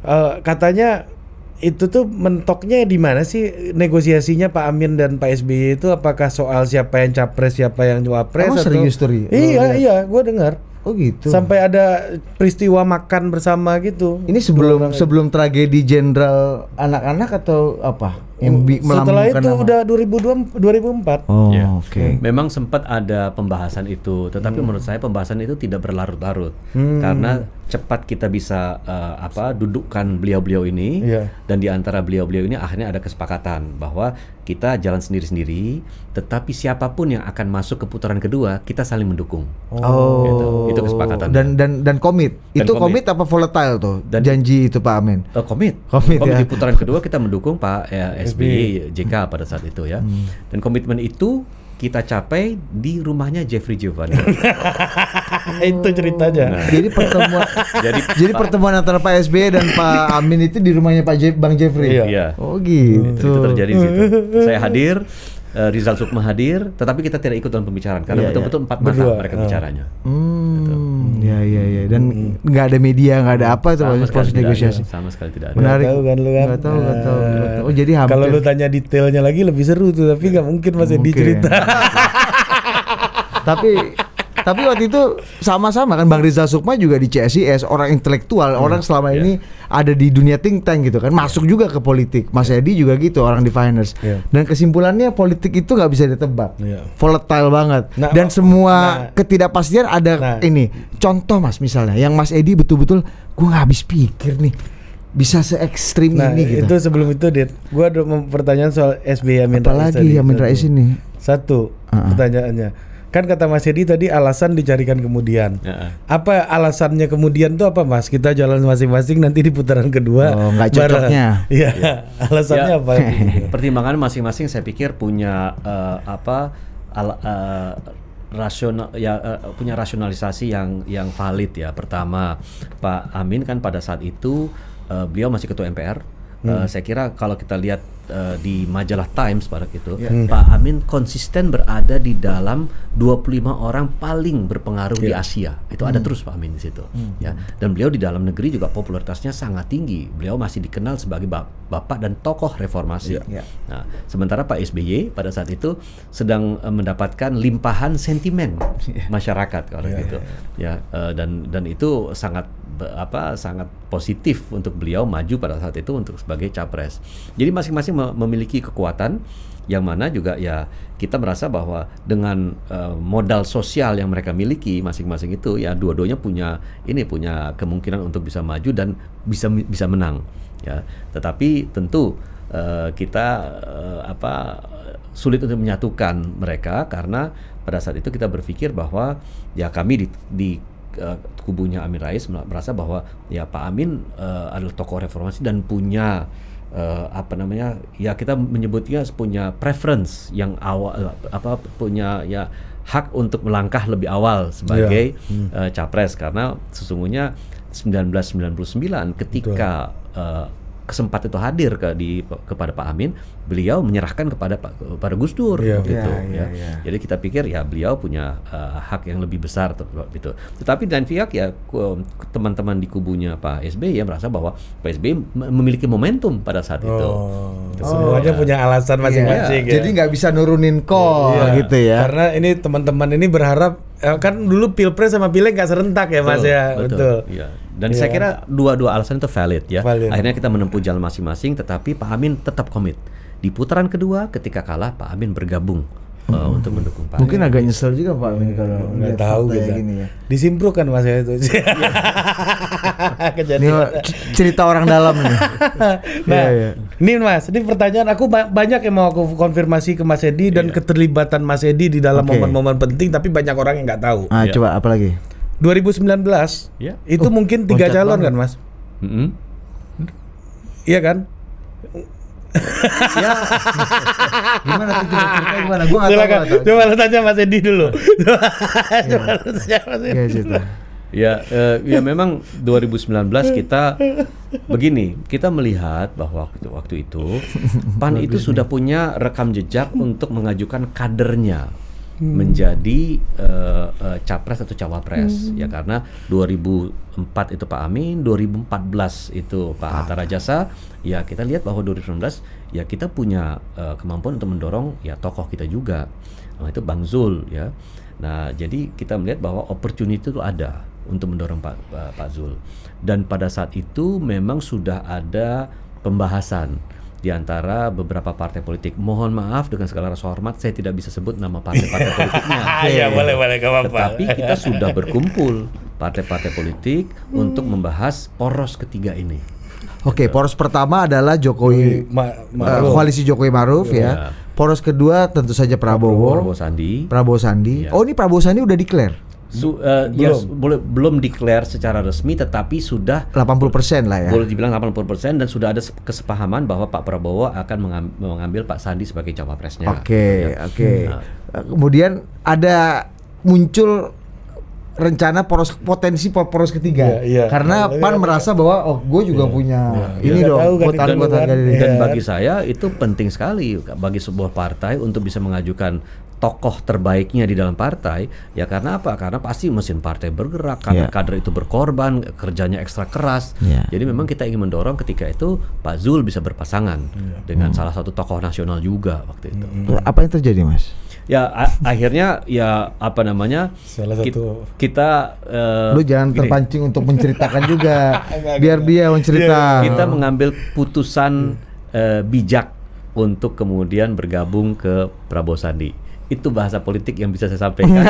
Uh, katanya itu tuh mentoknya di mana sih negosiasinya Pak Amin dan Pak SBY itu apakah soal siapa yang capres siapa yang cawapres atau serius turi? Iya iya, gue dengar. Oh gitu. Sampai ada peristiwa makan bersama gitu. Ini sebelum sebelum tragedi jenderal anak-anak atau apa? yang setelah itu nama. udah 2002 2004. Oh, yeah. oke. Okay. Memang sempat ada pembahasan itu, tetapi hmm. menurut saya pembahasan itu tidak berlarut-larut hmm. karena cepat kita bisa uh, apa dudukkan beliau-beliau ini yeah. dan di antara beliau-beliau ini akhirnya ada kesepakatan bahwa kita jalan sendiri-sendiri, tetapi siapapun yang akan masuk ke putaran kedua kita saling mendukung. Oh, gitu. itu kesepakatan. Dan dan dan komit. Dan itu komit. apa volatile tuh? Dan, janji itu Pak Amin. Oh, komit. Komit, komit ya. Di putaran kedua kita mendukung Pak ya, SBY, iya, iya, JK pada saat itu ya. Hmm. Dan komitmen itu kita capai di rumahnya Jeffrey Giovanni. oh. itu ceritanya. Nah. Jadi pertemuan jadi, jadi pertemuan antara Pak SBY dan Pak Amin itu di rumahnya Pak Je Bang Jeffrey. Iya. Oh gitu. Itu, itu terjadi di situ. Saya hadir, uh, Rizal Sukma hadir, tetapi kita tidak ikut dalam pembicaraan karena iya, iya. betul-betul yeah, yeah. empat mata mereka uh. bicaranya. Hmm, gitu. hmm. iya ya ya ya dan hmm. nggak hmm. ada media nggak ada apa itu proses, proses negosiasi. ya. sama sekali tidak ada. Menarik tahu kan lu kan? Gak tahu, gak tahu, eh, gak tahu. Oh jadi hampir. Kalau lu tanya detailnya lagi lebih seru tuh, tapi nggak mungkin masih dicerita. tapi tapi waktu itu sama-sama kan Bang Rizal Sukma juga di CSIS orang intelektual, hmm. orang selama yeah. ini ada di dunia think tank gitu kan, masuk juga ke politik. Mas iya. Edi juga gitu orang di Yeah. Dan kesimpulannya politik itu nggak bisa ditebak, yeah. volatile banget. Nah, Dan oh, semua nah, ketidakpastian ada nah, ini. Contoh Mas misalnya, yang Mas Edi betul-betul gue nggak habis pikir nih bisa se ekstrim nah, ini gitu. itu sebelum itu dit Gua ada pertanyaan soal SBY Amin Apalagi Rais apalagi Amin Rais ini satu uh -uh. pertanyaannya Kan kata Mas Hedi tadi alasan dicarikan kemudian. Ya. Apa alasannya kemudian tuh apa Mas? Kita jalan masing-masing nanti di putaran kedua. Oh, nggak cocoknya. Iya. Ya. Alasannya ya. apa? Pertimbangan masing-masing saya pikir punya uh, apa ala, uh, rasional ya uh, punya rasionalisasi yang yang valid ya. Pertama, Pak Amin kan pada saat itu uh, beliau masih ketua MPR Eh, hmm. Uh, saya kira kalau kita lihat uh, di majalah Times pada itu, yeah. hmm. Pak ya. Amin konsisten berada di dalam 25 orang paling berpengaruh yeah. di ya. Asia. Itu hmm. ada terus Pak Amin di situ. Hmm. Ya. Dan beliau di dalam negeri juga popularitasnya sangat tinggi. Beliau masih dikenal sebagai bap bapak dan tokoh reformasi. Yeah. Yeah. Nah, sementara Pak SBY pada saat itu sedang uh, mendapatkan limpahan sentimen ya. masyarakat kalau yeah. gitu. Yeah. Ya, uh, dan dan itu sangat apa sangat positif untuk beliau maju pada saat itu untuk sebagai capres. Jadi masing-masing memiliki kekuatan yang mana juga ya kita merasa bahwa dengan uh, modal sosial yang mereka miliki masing-masing itu ya dua-duanya punya ini punya kemungkinan untuk bisa maju dan bisa bisa menang ya. Tetapi tentu uh, kita uh, apa sulit untuk menyatukan mereka karena pada saat itu kita berpikir bahwa ya kami di, di uh, kubunya Amin Rais merasa bahwa ya Pak Amin uh, adalah tokoh reformasi dan punya uh, apa namanya ya kita menyebutnya punya preference yang awal apa punya ya hak untuk melangkah lebih awal sebagai yeah. hmm. uh, capres karena sesungguhnya 1999 ketika Betul. uh, Kesempatan itu hadir ke di kepada Pak Amin, beliau menyerahkan kepada Pak kepada Gus Dur yeah. gitu yeah, ya. Yeah. Iya. Jadi kita pikir ya beliau punya uh, hak yang lebih besar gitu. Tetapi dan pihak ya teman-teman di kubunya Pak SBY ya merasa bahwa Pak SBY memiliki momentum pada saat oh. itu. Gitu. Oh. Semuanya punya alasan iya. masing-masing. Yeah. Ya. Jadi nggak bisa nurunin kok yeah. gitu ya. Karena ini teman-teman ini berharap Eh, kan dulu pilpres sama pileg nggak serentak ya mas ya betul, betul. Ya. dan ya. saya kira dua-dua alasan itu valid ya valid. akhirnya kita menempuh jalan masing-masing tetapi Pak Amin tetap komit di putaran kedua ketika kalah Pak Amin bergabung uh, untuk mendukung Pak. Mungkin agak nyesel juga Pak Amin kalau nggak tahu gitu. Gini ya. Disimpro kan Mas ya, itu. Iya. Ini cerita orang dalam nah, iya, iya. nih. nah, ya, ya. ini Mas, ini pertanyaan aku banyak yang mau aku konfirmasi ke Mas Edi dan keterlibatan Mas Edi di dalam momen-momen okay. penting tapi banyak orang yang nggak tahu. Ah, coba apalagi? 2019 ya. itu oh, mungkin tiga calon banget. kan Mas? Mm -hmm. Iya kan? ya gimana tuh cerita gimana Gua enggak tahu, coba lu tanya Mas Edi dulu iya. coba lu iya. tanya Mas Edi ya, ya, eh, ya memang 2019 kita begini kita melihat bahwa waktu, waktu itu PAN itu sudah punya rekam jejak untuk mengajukan kadernya hmm. menjadi uh, uh, capres atau cawapres hmm. ya karena 2004 itu Pak Amin, 2014 itu Pak Hatta Rajasa. Ya kita lihat bahwa 2019 ya kita punya uh, kemampuan untuk mendorong ya tokoh kita juga. Nah, itu Bang Zul ya. Nah, jadi kita melihat bahwa opportunity itu ada untuk mendorong Pak Pak Zul. Dan pada saat itu memang sudah ada pembahasan di antara beberapa partai politik. Mohon maaf dengan segala rasa hormat saya tidak bisa sebut nama partai-partai politiknya. Ah, iya, boleh boleh gak apa-apa. Tetapi kita sudah berkumpul partai-partai politik hmm. untuk membahas poros ketiga ini. Oke, okay, poros pertama adalah Jokowi Ma Maruf. koalisi Jokowi Maruf ya. ya. Poros kedua tentu saja Prabowo, Prabowo Sandi. Prabowo Sandi. Yeah. Oh, ini Prabowo Sandi udah declare. Su, uh, belum. Ya, boleh, belum declare secara resmi tetapi sudah 80% lah ya. Boleh dibilang 80% dan sudah ada kesepahaman bahwa Pak Prabowo akan mengambil, mengambil Pak Sandi sebagai cawapresnya. Oke, okay, ya. oke. Okay. Hmm. Nah. Eh, kemudian ada muncul rencana poros potensi poros ketiga. Yeah, yeah. Karena nah, PAN ya, merasa bahwa oh gue juga yeah, punya yeah, ini yeah. dong kan, kan. dan, dan iya. bagi saya itu penting sekali bagi sebuah partai untuk bisa mengajukan tokoh terbaiknya di dalam partai ya karena apa karena pasti mesin partai bergerak karena yeah. kader itu berkorban kerjanya ekstra keras yeah. jadi memang kita ingin mendorong ketika itu Pak Zul bisa berpasangan yeah. dengan mm. salah satu tokoh nasional juga waktu itu mm. apa yang terjadi mas ya akhirnya ya apa namanya salah satu ki kita uh, lu jangan gini. terpancing untuk menceritakan juga biar dia mencerita iya, iya. kita mengambil putusan uh, bijak untuk kemudian bergabung ke Prabowo Sandi itu bahasa politik yang bisa saya sampaikan.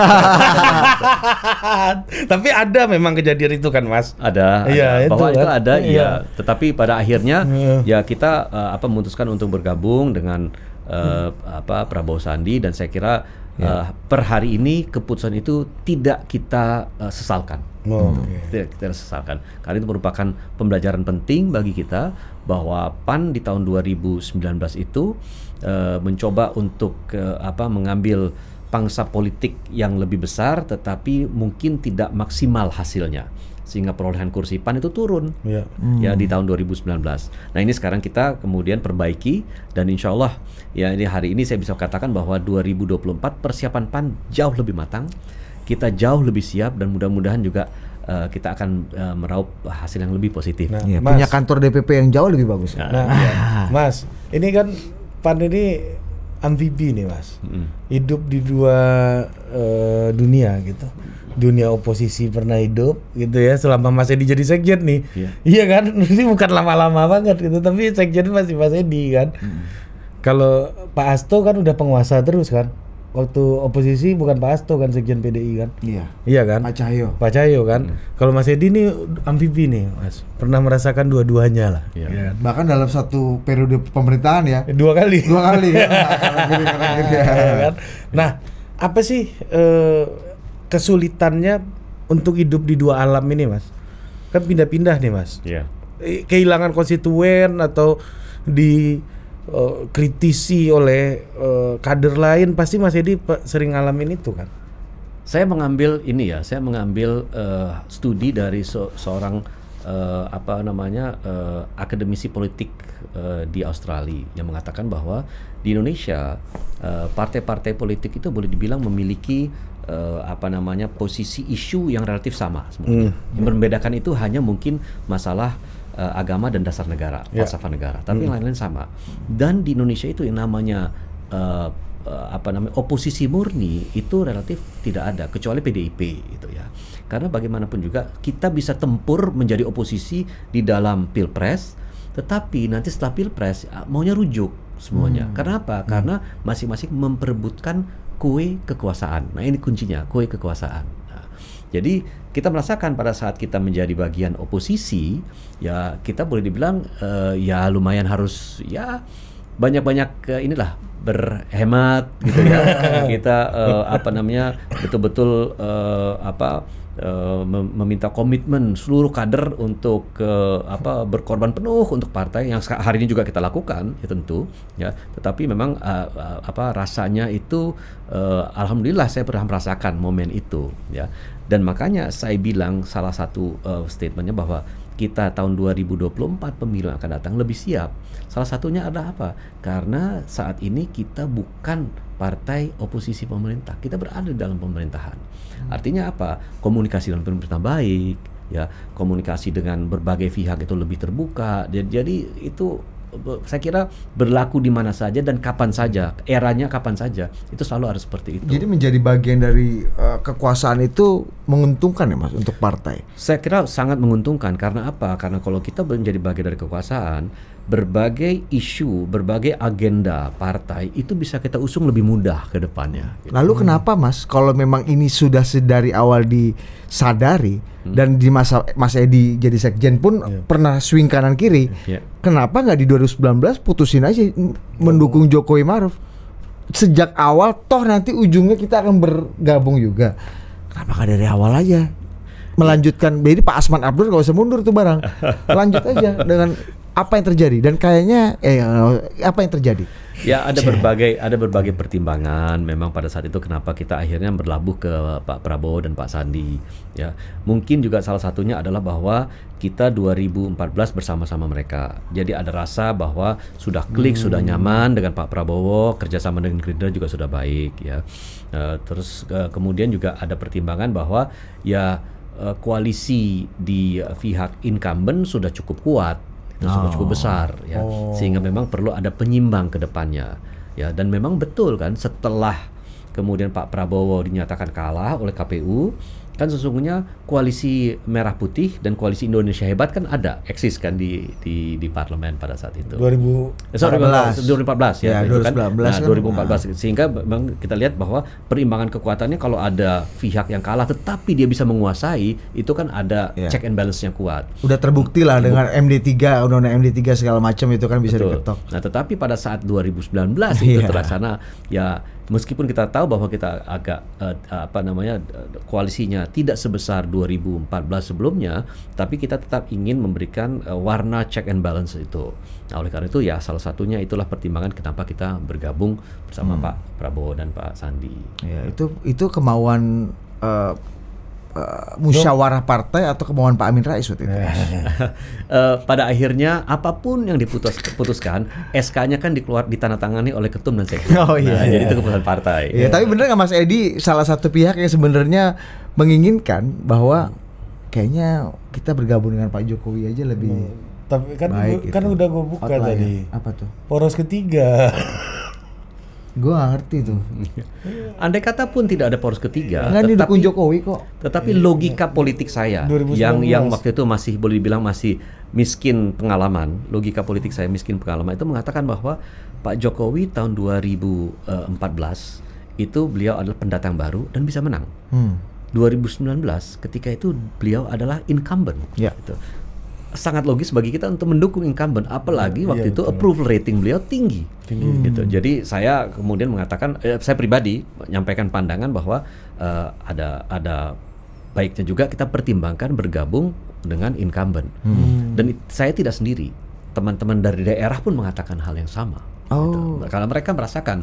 Tapi ada memang kejadian itu kan, Mas? Ada. Iya, bahwa itu, itu kan? ada, iya. Ya. Tetapi pada akhirnya ya, ya kita uh, apa memutuskan untuk bergabung dengan uh, hmm. apa Prabowo Sandi dan saya kira ya. uh, per hari ini keputusan itu tidak kita uh, sesalkan. Oh, hmm. okay. Tidak kita sesalkan. Karena itu merupakan pembelajaran penting bagi kita bahwa PAN di tahun 2019 itu uh, mencoba untuk uh, apa mengambil pangsa politik yang lebih besar tetapi mungkin tidak maksimal hasilnya sehingga perolehan kursi PAN itu turun ya, hmm. ya di hmm. tahun 2019. Nah ini sekarang kita kemudian perbaiki dan insya Allah ya ini hari ini saya bisa katakan bahwa 2024 persiapan PAN jauh lebih matang, kita jauh lebih siap dan mudah-mudahan juga uh, kita akan uh, meraup hasil yang lebih positif. Nah, ya, mas, punya kantor DPP yang jauh lebih bagus. Nah, nah. Ya. Mas, ini kan Pan ini amfibi nih mas, mm. hidup di dua uh, dunia gitu. Dunia oposisi pernah hidup gitu ya selama masih dijadi sekjen nih, yeah. iya kan? Ini bukan lama-lama banget gitu, tapi sekjen masih Mas Edi kan. mm. Kalau Pak Asto kan udah penguasa terus kan, waktu oposisi bukan Pak Asto kan sekjen PDI kan? Iya. Iya kan? Pak Cahyo. Pak Cahyo kan. Hmm. Kalau Mas Edi ini amfibi nih, Mas. Pernah merasakan dua-duanya lah. Iya. Ya. Bahkan dalam satu periode pemerintahan ya. Dua kali. Dua kali. Ya. Iya, kan? Nah, apa sih eh, kesulitannya untuk hidup di dua alam ini, Mas? Kan pindah-pindah nih, Mas. Iya. Eh, kehilangan konstituen atau di uh, kritisi oleh uh, kader lain pasti Mas Edi sering ngalamin itu kan? Saya mengambil ini ya, saya mengambil uh, studi dari so seorang uh, apa namanya uh, akademisi politik uh, di Australia yang mengatakan bahwa di Indonesia partai-partai uh, politik itu boleh dibilang memiliki uh, apa namanya posisi isu yang relatif sama Mm. Yang membedakan itu hanya mungkin masalah uh, agama dan dasar negara, yeah. Ya. negara. Tapi hmm. lain-lain sama. Dan di Indonesia itu yang namanya uh, uh, apa namanya oposisi murni itu relatif tidak ada kecuali PDIP itu ya. Karena bagaimanapun juga kita bisa tempur menjadi oposisi di dalam pilpres, tetapi nanti setelah pilpres ah, maunya rujuk semuanya. Hmm. Karena apa? Hmm. Karena masing-masing memperebutkan kue kekuasaan. Nah ini kuncinya kue kekuasaan. Jadi kita merasakan pada saat kita menjadi bagian oposisi, ya kita boleh dibilang uh, ya lumayan harus ya banyak-banyak uh, inilah berhemat gitu ya. kita uh, apa namanya betul-betul uh, apa meminta komitmen seluruh kader untuk ke apa berkorban penuh untuk partai yang hari ini juga kita lakukan ya tentu ya. Tetapi memang uh, uh, apa rasanya itu uh, alhamdulillah saya pernah merasakan momen itu ya. Dan makanya saya bilang salah satu uh, statementnya bahwa kita tahun 2024 pemilu akan datang lebih siap. Salah satunya adalah apa? Karena saat ini kita bukan partai oposisi pemerintah, kita berada dalam pemerintahan. Hmm. Artinya apa? Komunikasi dengan pemerintah baik, ya komunikasi dengan berbagai pihak itu lebih terbuka. Jadi itu saya kira berlaku di mana saja dan kapan saja, eranya kapan saja, itu selalu harus seperti itu. Jadi menjadi bagian dari uh, kekuasaan itu menguntungkan ya Mas untuk partai. Saya kira sangat menguntungkan karena apa? Karena kalau kita menjadi bagian dari kekuasaan, berbagai isu, berbagai agenda partai itu bisa kita usung lebih mudah ke depannya. Gitu. Lalu kenapa Mas kalau memang ini sudah sedari awal disadari Hmm. dan di masa Mas Edi jadi sekjen pun yeah. pernah swing kanan kiri. Yeah. Kenapa nggak di 2019 putusin aja mendukung Jokowi Maruf? Sejak awal toh nanti ujungnya kita akan bergabung juga. Kenapa nggak dari awal aja? Melanjutkan, jadi Pak Asman Abdul nggak usah mundur tuh barang, lanjut aja dengan apa yang terjadi dan kayaknya eh apa yang terjadi? Ya ada berbagai ada berbagai pertimbangan memang pada saat itu kenapa kita akhirnya berlabuh ke Pak Prabowo dan Pak Sandi ya. Mungkin juga salah satunya adalah bahwa kita 2014 bersama-sama mereka. Jadi ada rasa bahwa sudah klik, hmm. sudah nyaman dengan Pak Prabowo, kerjasama dengan Gerindra juga sudah baik ya. Eh, terus eh, kemudian juga ada pertimbangan bahwa ya eh, koalisi di pihak incumbent sudah cukup kuat oh. cukup besar ya oh. sehingga memang perlu ada penyimbang ke depannya ya dan memang betul kan setelah kemudian Pak Prabowo dinyatakan kalah oleh KPU kan sesungguhnya koalisi merah putih dan koalisi Indonesia hebat kan ada eksis kan di di di parlemen pada saat itu 2014 eh, sorry, 2014 ya, ya 2019 kan, nah, 2014 kan, nah. sehingga memang kita lihat bahwa perimbangan kekuatannya kalau ada pihak yang kalah tetapi dia bisa menguasai itu kan ada ya. check and balance yang kuat udah terbukti lah dengan MD3 undang-undang MD3 segala macam itu kan bisa Betul. diketok nah tetapi pada saat 2019 iya. itu terlaksana ya meskipun kita tahu bahwa kita agak uh, apa namanya eh, koalisinya tidak sebesar 2014 sebelumnya, tapi kita tetap ingin memberikan uh, warna check and balance itu. Nah, oleh karena itu ya salah satunya itulah pertimbangan kenapa kita bergabung bersama hmm. Pak Prabowo dan Pak Sandi. Ya, itu itu kemauan uh, uh, musyawarah partai atau kemauan Pak Amin Rais waktu itu? Eh, pada akhirnya apapun yang diputuskan SK-nya kan dikeluar ditandatangani oleh ketum dan sekjen. Oh iya. Nah, iya. Jadi itu keputusan partai. Iya, tapi benar nggak Mas Edi salah satu pihak yang sebenarnya menginginkan bahwa kayaknya kita bergabung dengan Pak Jokowi aja lebih hmm. Tapi kan Baik, kan gitu. gua, gitu. kan udah gue buka Outline. tadi. Apa tuh? Poros ketiga. Gue gak ngerti tuh. Iya. Andai kata pun tidak ada poros ketiga, Enggak tetapi Jokowi kok. Tetapi iya. logika politik saya 2019. yang yang waktu itu masih boleh dibilang masih miskin pengalaman, logika politik saya miskin pengalaman itu mengatakan bahwa Pak Jokowi tahun 2014 eh, itu beliau adalah pendatang baru dan bisa menang. Hmm. 2019 ketika itu beliau adalah incumbent. Ya. Gitu sangat logis bagi kita untuk mendukung incumbent apalagi iya, waktu ya, itu betul. approval rating beliau tinggi, tinggi. Hmm. gitu jadi saya kemudian mengatakan eh, saya pribadi menyampaikan pandangan bahwa eh, ada ada baiknya juga kita pertimbangkan bergabung dengan incumbent hmm. dan saya tidak sendiri teman-teman dari daerah pun mengatakan hal yang sama Gitu. Oh. Gitu. Karena mereka merasakan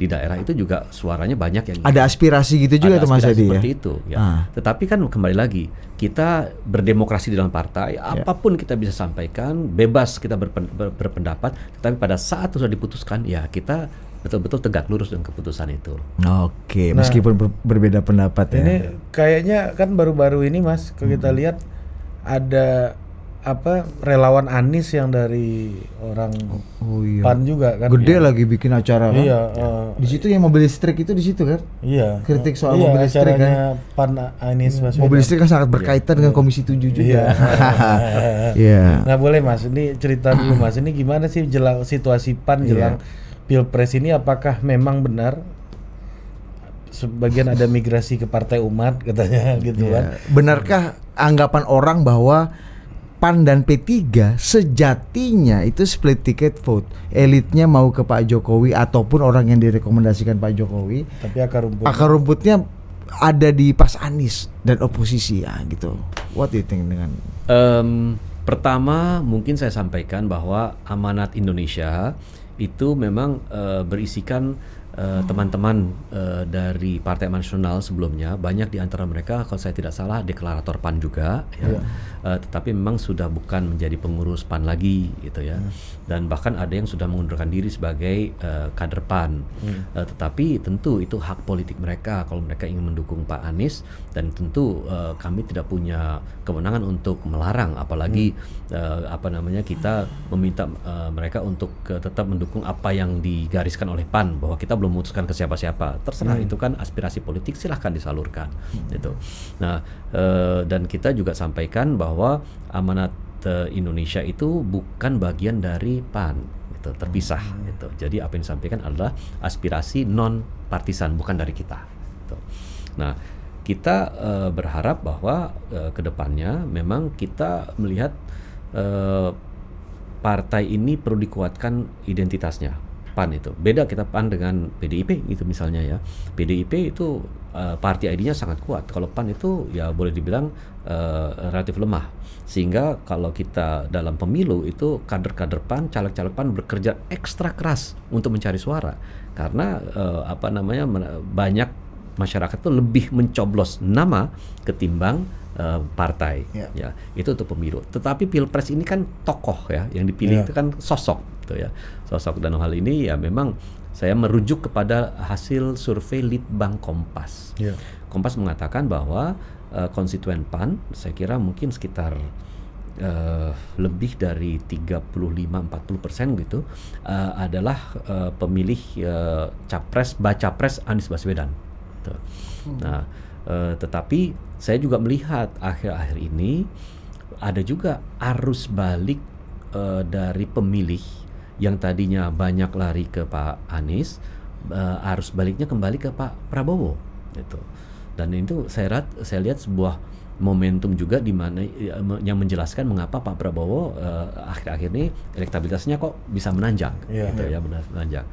di daerah itu juga suaranya banyak yang ada aspirasi gitu juga ada tuh Mas Adi ya? seperti ya? itu ya. Ah. Tetapi kan kembali lagi kita berdemokrasi di dalam partai, yeah. apapun kita bisa sampaikan, bebas kita berpen, ber, berpendapat, tetapi pada saat sudah diputuskan ya kita betul-betul tegak lurus dengan keputusan itu. Oke, okay. Nah, meskipun ber, berbeda pendapat ya. ini ya. kayaknya kan baru-baru ini Mas, kalau hmm. kita lihat ada apa relawan Anis yang dari orang oh, oh iya. Pan juga kan gede ya. lagi bikin acara kan iya, uh, di eh, situ yang mobil listrik itu di situ kan iya kritik soal iya, mobil listrik kan Pan Anis iya. mobil listrik kan sangat berkaitan iya. dengan Komisi 7 juga iya, iya. nah boleh Mas ini cerita dulu Mas ini gimana sih jelang situasi Pan iya. jelang iya. pilpres ini apakah memang benar sebagian ada migrasi ke partai umat katanya gitu iya. kan benarkah anggapan orang bahwa PAN dan P3 sejatinya itu split ticket vote. Elitnya mau ke Pak Jokowi ataupun orang yang direkomendasikan Pak Jokowi. Tapi akar rumput akar rumputnya ada di pas Anies dan oposisi ya gitu. What do you think dengan um, pertama mungkin saya sampaikan bahwa amanat Indonesia itu memang uh, berisikan Eh, teman-teman uh, uh, dari Partai Nasional sebelumnya banyak di antara mereka kalau saya tidak salah deklarator PAN juga ya. Yeah. Iya. Uh, tetapi memang sudah bukan menjadi pengurus PAN lagi gitu ya. Hmm. Dan bahkan ada yang sudah mengundurkan diri sebagai uh, kader PAN. Hmm. Uh, tetapi tentu itu hak politik mereka kalau mereka ingin mendukung Pak Anies dan tentu uh, kami tidak punya kewenangan untuk melarang apalagi hmm. uh, apa namanya kita meminta uh, mereka untuk uh, tetap mendukung apa yang digariskan oleh PAN bahwa kita belum memutuskan ke siapa-siapa. Terserah hmm. itu kan aspirasi politik silahkan disalurkan. Hmm. itu Nah, e, dan kita juga sampaikan bahwa amanat e, Indonesia itu bukan bagian dari PAN itu terpisah hmm. itu Jadi apa yang disampaikan adalah aspirasi non partisan bukan dari kita. Gitu. Nah kita e, berharap bahwa e, kedepannya memang kita melihat e, partai ini perlu dikuatkan identitasnya PAN itu. Beda kita PAN dengan PDIP gitu misalnya ya. PDIP itu uh, eh, party ID-nya sangat kuat. Kalau PAN itu ya boleh dibilang uh, relatif lemah. Sehingga kalau kita dalam pemilu itu kader-kader PAN, caleg-caleg PAN bekerja ekstra keras untuk mencari suara. Karena uh, apa namanya banyak masyarakat itu lebih mencoblos nama ketimbang Eh, partai yeah. ya itu untuk pemilu tetapi pilpres ini kan tokoh ya yang dipilih yeah. itu kan sosok gitu ya sosok dan hal ini ya memang saya merujuk kepada hasil survei litbang kompas yeah. kompas mengatakan bahwa uh, konstituen pan saya kira mungkin sekitar Uh, lebih dari 35-40 persen gitu uh, adalah uh, pemilih uh, capres baca pres Anies Baswedan. gitu. Hmm. Nah, Eh, tetapi saya juga melihat akhir-akhir ini ada juga arus balik uh, dari pemilih yang tadinya banyak lari ke Pak Anies, uh, arus baliknya kembali ke Pak Prabowo, gitu. Dan itu saya lihat, saya lihat sebuah momentum juga di mana ya, yang menjelaskan mengapa Pak Prabowo akhir-akhir uh, ini elektabilitasnya kok bisa menanjak, yeah, gitu yeah. ya menanjak.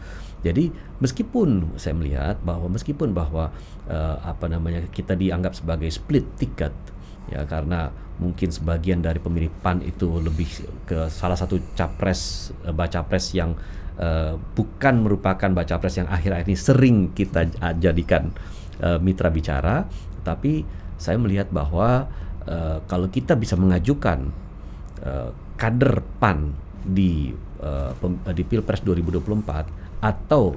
Jadi meskipun saya melihat bahwa meskipun bahwa uh, apa namanya kita dianggap sebagai split ticket ya karena mungkin sebagian dari pemilih PAN itu lebih ke salah satu capres eh, baca pres yang uh, bukan merupakan baca pres yang akhir-akhir ini sering kita jadikan uh, mitra bicara tapi saya melihat bahwa uh, kalau kita bisa mengajukan uh, kader PAN di uh, di Pilpres 2024 atau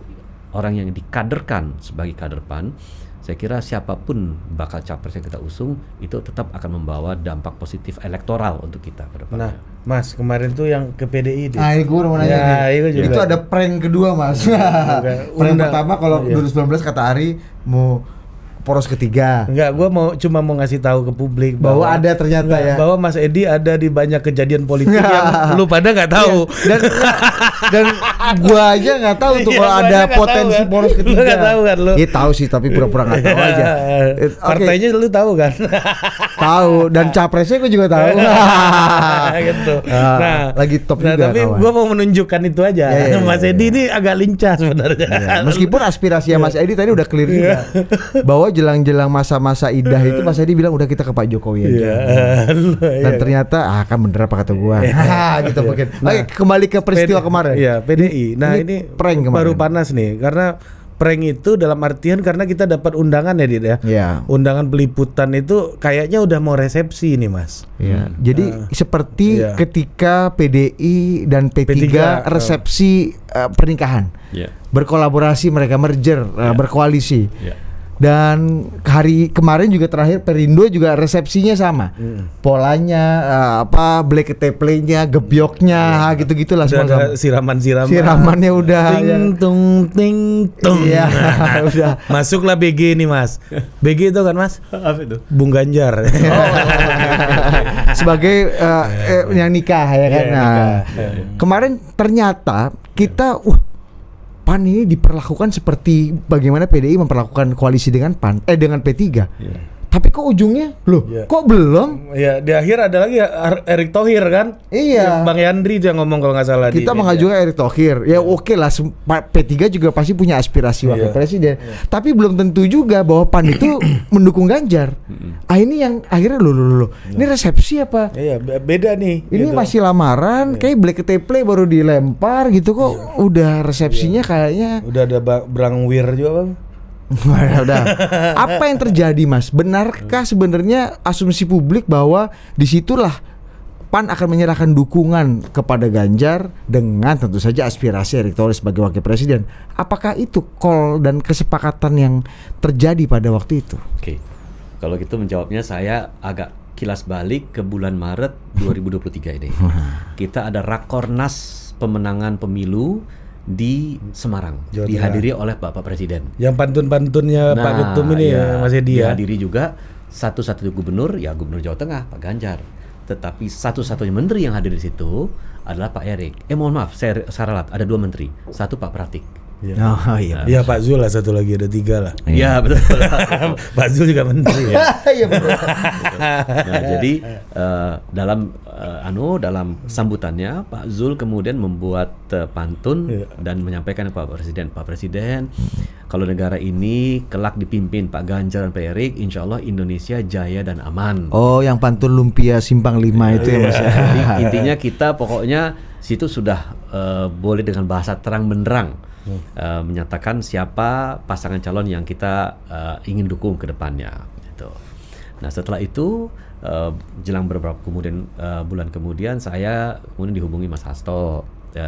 orang yang dikaderkan sebagai kader PAN saya kira siapapun bakal capres yang kita usung itu tetap akan membawa dampak positif elektoral untuk kita ke depan. Nah, Mas, kemarin tuh yang ke PDI ah, itu. Iya, Guru gue mau nanya ya, nih. Iya, itu, juga. itu ada prank kedua, Mas. Iya, prank pertama kalau 2019 kata Ari mau poros ketiga. Enggak, gue mau cuma mau ngasih tahu ke publik bahwa, bahwa ada ternyata enggak, ya bahwa Mas Edi ada di banyak kejadian politik yang lu pada nggak iya. tahu. Iya. Dan dan gue aja nggak tahu tuh iya, kalau ada potensi kan? poros ketiga. Lu gak tahu kan lu? Iya tahu sih tapi pura-pura nggak -pura tahu aja. Partainya okay. lu tahu kan? tahu dan capresnya gue juga tahu. gitu. Ah, nah, lagi top nah, juga. Tapi gue mau menunjukkan itu aja. yeah, yeah, yeah, Mas iya, Edi iya. ini agak lincah sebenarnya. yeah. meskipun aspirasi Mas iya. Edi tadi udah clear juga bahwa jelang-jelang masa-masa idah itu Mas Edi bilang udah kita ke Pak Jokowi aja. yeah. Dan ternyata ah kan bener apa kata gue. Ah, gitu mungkin. Oke, kembali ke nah, peristiwa kemarin. Ya, PDI. Nah, ini, ini prank kemarin. Baru panas nih karena prank itu dalam artian karena kita dapat undangan ya dia ya. Iya. Undangan peliputan itu kayaknya udah mau resepsi ini Mas. ya. Hmm. Jadi uh, seperti ya. ketika PDI dan P3, P3 eh. resepsi uh, pernikahan. ya. Berkolaborasi mereka merger, ya. uh, berkoalisi. ya. Dan hari kemarin juga terakhir Perindo juga resepsinya sama. Hmm. Polanya uh, apa black teplenya, gebyoknya iya. gitu-gitu lah semua. Ada siraman-siraman. Siramannya udah ting ya. tung ting tung. Iya, udah. Masuklah BG ini Mas. BG itu kan, Mas? Apa itu? Bung Ganjar. oh, Sebagai uh, eh, yang nikah ya kan. Yeah, iya, nah, nikah. Kemarin ternyata kita uh PAN ini diperlakukan seperti bagaimana PDI memperlakukan koalisi dengan PAN eh dengan P3. Yeah tapi kok ujungnya loh yeah. kok belum ya yeah, di akhir ada lagi ya, Erik Thohir kan iya yeah. Bang Yandri juga ngomong kalau nggak salah kita ya. mengajukan Erik Thohir ya yeah. oke okay lah P3 juga pasti punya aspirasi wakil iya. presiden yeah. tapi belum tentu juga bahwa PAN itu mendukung Ganjar ah ini yang akhirnya loh loh loh iya. ini resepsi apa iya yeah, beda nih ini gitu. masih lamaran yeah. kayak Black Teple baru dilempar gitu kok yeah. udah resepsinya yeah. kayaknya udah ada berang wir juga bang Udah. Apa yang terjadi, Mas? Benarkah sebenarnya asumsi publik bahwa disitulah PAN akan menyerahkan dukungan kepada Ganjar dengan tentu saja aspirasi Erick Thohir sebagai wakil presiden. Apakah itu call dan kesepakatan yang terjadi pada waktu itu? Oke. Kalau gitu menjawabnya saya agak kilas balik ke bulan Maret 2023 ini. Kita ada rakornas pemenangan pemilu di Semarang Jawa dihadiri oleh Bapak Presiden. Yang pantun-pantunnya nah, Pak Ketum ini ya, ya Dihadiri juga satu-satunya gubernur ya Gubernur Jawa Tengah Pak Ganjar. Tetapi satu-satunya menteri yang hadir di situ adalah Pak Erik. Eh mohon maaf, saya, saralat ada dua menteri. Satu Pak Pratik Ya. Oh iya. Ya Pak Zul lah satu lagi ada tiga lah. Iya, iya betul. Pak Zul juga menteri ya. Iya, betul. Nah jadi uh, dalam uh, anu dalam sambutannya Pak Zul kemudian membuat uh, pantun ya. dan menyampaikan kepada Pak Presiden. Pak Presiden, kalau negara ini kelak dipimpin Pak Ganjar dan Pak Erik, Insya Allah Indonesia jaya dan aman. Oh yang pantun lumpia simpang lima iya, itu ya mas. Ya. intinya kita pokoknya situ sudah uh, boleh dengan bahasa terang benderang hmm. uh, menyatakan siapa pasangan calon yang kita uh, ingin dukung ke depannya. Gitu. Nah setelah itu uh, jelang beberapa kemudian uh, bulan kemudian saya kemudian dihubungi Mas Hasto uh,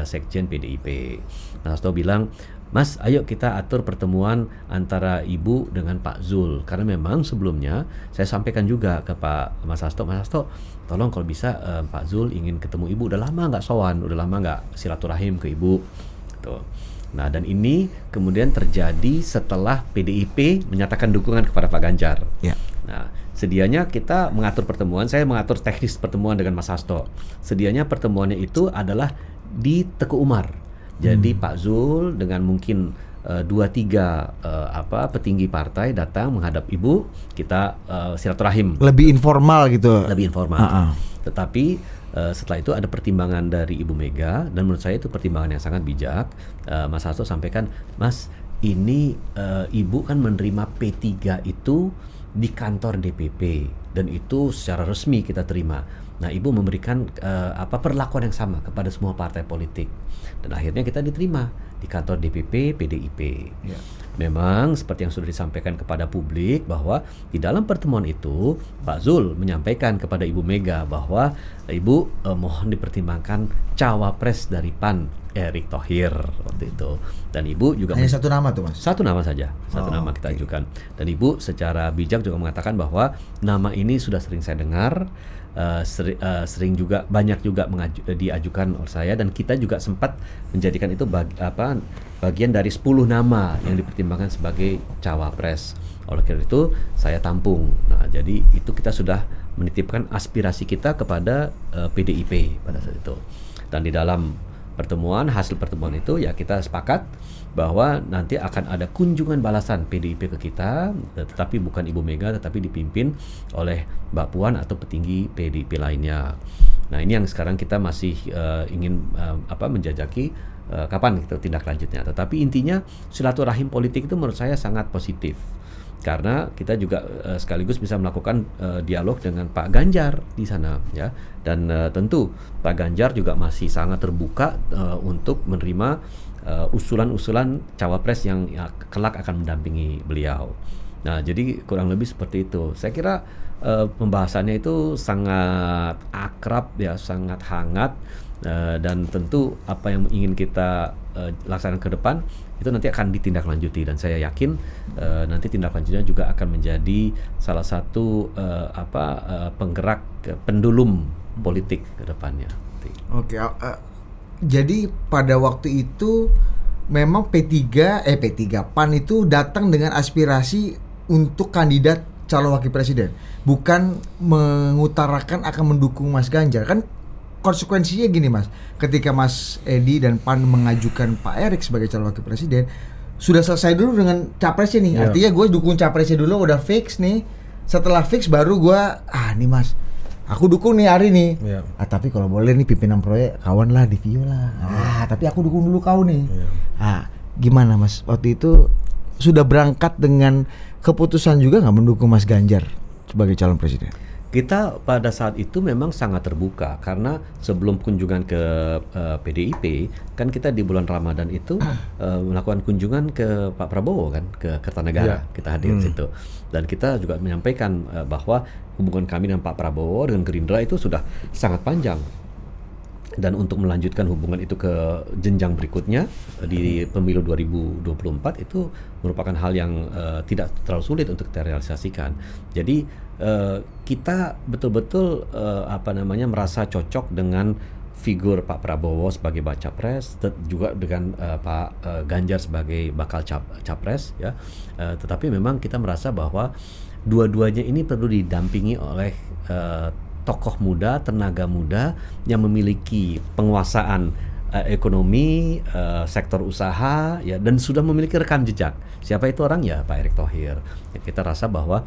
Sekjen PDIP. Mas Hasto bilang Mas, ayo kita atur pertemuan antara Ibu dengan Pak Zul karena memang sebelumnya saya sampaikan juga ke Pak Mas Hasto, Mas Hasto, tolong kalau bisa eh, Pak Zul ingin ketemu Ibu, udah lama nggak sowan, udah lama nggak silaturahim ke Ibu, tuh. Gitu. Nah, dan ini kemudian terjadi setelah PDIP menyatakan dukungan kepada Pak Ganjar. Ya. Nah, sedianya kita mengatur pertemuan, saya mengatur teknis pertemuan dengan Mas Hasto. Sedianya pertemuannya itu adalah di Teku Umar. Jadi hmm. Pak Zul dengan mungkin uh, dua tiga uh, apa petinggi partai datang menghadap ibu kita uh, silaturahim. Lebih informal gitu. Lebih informal. Uh -uh. Tetapi Eh, setelah itu ada pertimbangan dari Ibu Mega dan menurut saya itu pertimbangan yang sangat bijak. Uh, Mas Hasto sampaikan, Mas ini uh, Ibu kan menerima P3 itu di kantor DPP dan itu secara resmi kita terima. Nah, Ibu memberikan uh, apa perlakuan yang sama kepada semua partai politik. Dan akhirnya kita diterima di kantor DPP PDIP. Ya. Memang seperti yang sudah disampaikan kepada publik bahwa di dalam pertemuan itu Pak Zul menyampaikan kepada Ibu Mega bahwa Ibu eh, mohon dipertimbangkan cawapres dari PAN Erick Thohir waktu itu dan Ibu juga hanya satu nama tuh Mas satu nama saja satu oh, nama kita okay. ajukan dan Ibu secara bijak juga mengatakan bahwa nama ini sudah sering saya dengar uh, seri, uh, sering juga banyak juga mengaju, eh, diajukan oleh saya dan kita juga sempat menjadikan itu bag, apa bagian dari 10 nama yang dipertimbangkan sebagai cawapres. Oleh karena itu saya tampung. Nah, jadi itu kita sudah menitipkan aspirasi kita kepada uh, PDIP pada saat itu. Dan di dalam pertemuan hasil pertemuan itu ya kita sepakat bahwa nanti akan ada kunjungan balasan PDIP ke kita, tetapi bukan Ibu Mega, tetapi dipimpin oleh Mbak Puan atau petinggi PDIP lainnya. Nah ini yang sekarang kita masih uh, ingin uh, apa menjajaki uh, kapan kita tindak lanjutnya. Tetapi intinya silaturahim politik itu menurut saya sangat positif karena kita juga uh, sekaligus bisa melakukan uh, dialog dengan Pak Ganjar di sana ya dan uh, tentu Pak Ganjar juga masih sangat terbuka uh, untuk menerima Eh, usulan-usulan uh, cawapres yang ya, kelak akan mendampingi beliau. Nah, jadi kurang lebih seperti itu. Saya kira uh, pembahasannya itu sangat akrab ya, sangat hangat uh, dan tentu apa yang ingin kita uh, laksanakan ke depan itu nanti akan ditindaklanjuti dan saya yakin uh, nanti tindak lanjutnya juga akan menjadi salah satu uh, apa uh, penggerak pendulum politik ke depannya. Oke, okay, uh, jadi pada waktu itu memang P3 eh P3 PAN itu datang dengan aspirasi untuk kandidat calon wakil presiden, bukan mengutarakan akan mendukung Mas Ganjar. Kan konsekuensinya gini Mas, ketika Mas Edi dan PAN mengajukan Pak Erik sebagai calon wakil presiden, sudah selesai dulu dengan capresnya nih. Yeah. Artinya gue dukung capresnya dulu udah fix nih. Setelah fix baru gue ah nih Mas, aku dukung nih hari nih. Yeah. Ah, tapi kalau boleh nih pimpinan proyek kawan lah di lah. Iya. Ah, tapi aku dukung dulu kau nih. Yeah. Ah, gimana Mas? Waktu itu sudah berangkat dengan keputusan juga nggak mendukung Mas Ganjar sebagai calon presiden? kita pada saat itu memang sangat terbuka karena sebelum kunjungan ke uh, eh, PDIP kan kita di bulan Ramadan itu uh, melakukan kunjungan ke Pak Prabowo kan ke Kertanegara yeah. kita hadir hmm. situ dan kita juga menyampaikan uh, bahwa hubungan kami dengan Pak Prabowo dengan Gerindra itu sudah sangat panjang dan untuk melanjutkan hubungan itu ke jenjang berikutnya di hmm. pemilu 2024 itu merupakan hal yang uh, tidak terlalu sulit untuk kita realisasikan. Jadi Eh, kita betul-betul uh, apa namanya merasa cocok dengan figur Pak Prabowo sebagai baca pres, juga dengan uh, Pak uh, Ganjar sebagai bakal cap capres ya. Uh, tetapi memang kita merasa bahwa dua-duanya ini perlu didampingi oleh uh, tokoh muda, tenaga muda yang memiliki penguasaan uh, ekonomi, uh, sektor usaha, ya dan sudah memiliki rekam jejak. Siapa itu orang ya Pak Erick Thohir. Ya, kita rasa bahwa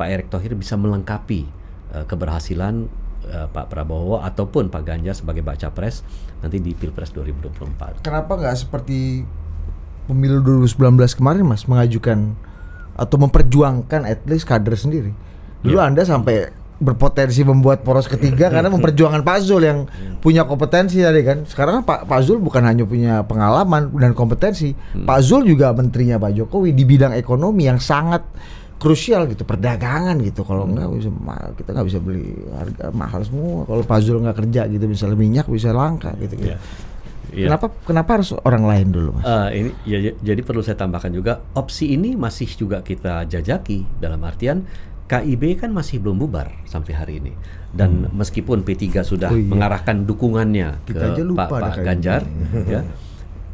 Pak Erick Thohir bisa melengkapi uh, keberhasilan uh, Pak Prabowo ataupun Pak Ganjar sebagai baca pres nanti di Pilpres 2024. Kenapa nggak seperti pemilu 2019 kemarin Mas mengajukan atau memperjuangkan at least kader sendiri? Dulu yeah. Anda sampai berpotensi membuat poros ketiga karena memperjuangkan Pak Zul yang punya kompetensi tadi kan. Sekarang Pak Pak Zul bukan hanya punya pengalaman dan kompetensi, hmm. Pak Zul juga menterinya Pak Jokowi di bidang ekonomi yang sangat krusial gitu perdagangan gitu kalau hmm. nggak bisa kita nggak bisa beli harga mahal semua kalau puzzle nggak kerja gitu misalnya minyak bisa langka gitu, gitu. Yeah. Yeah. Kenapa kenapa harus orang lain dulu mas? Uh, ini ya, ya, jadi perlu saya tambahkan juga opsi ini masih juga kita jajaki dalam artian KIB kan masih belum bubar sampai hari ini. Dan hmm. meskipun P3 sudah oh, iya. mengarahkan dukungannya Kita ke lupa Pak, Pak Ganjar, ya.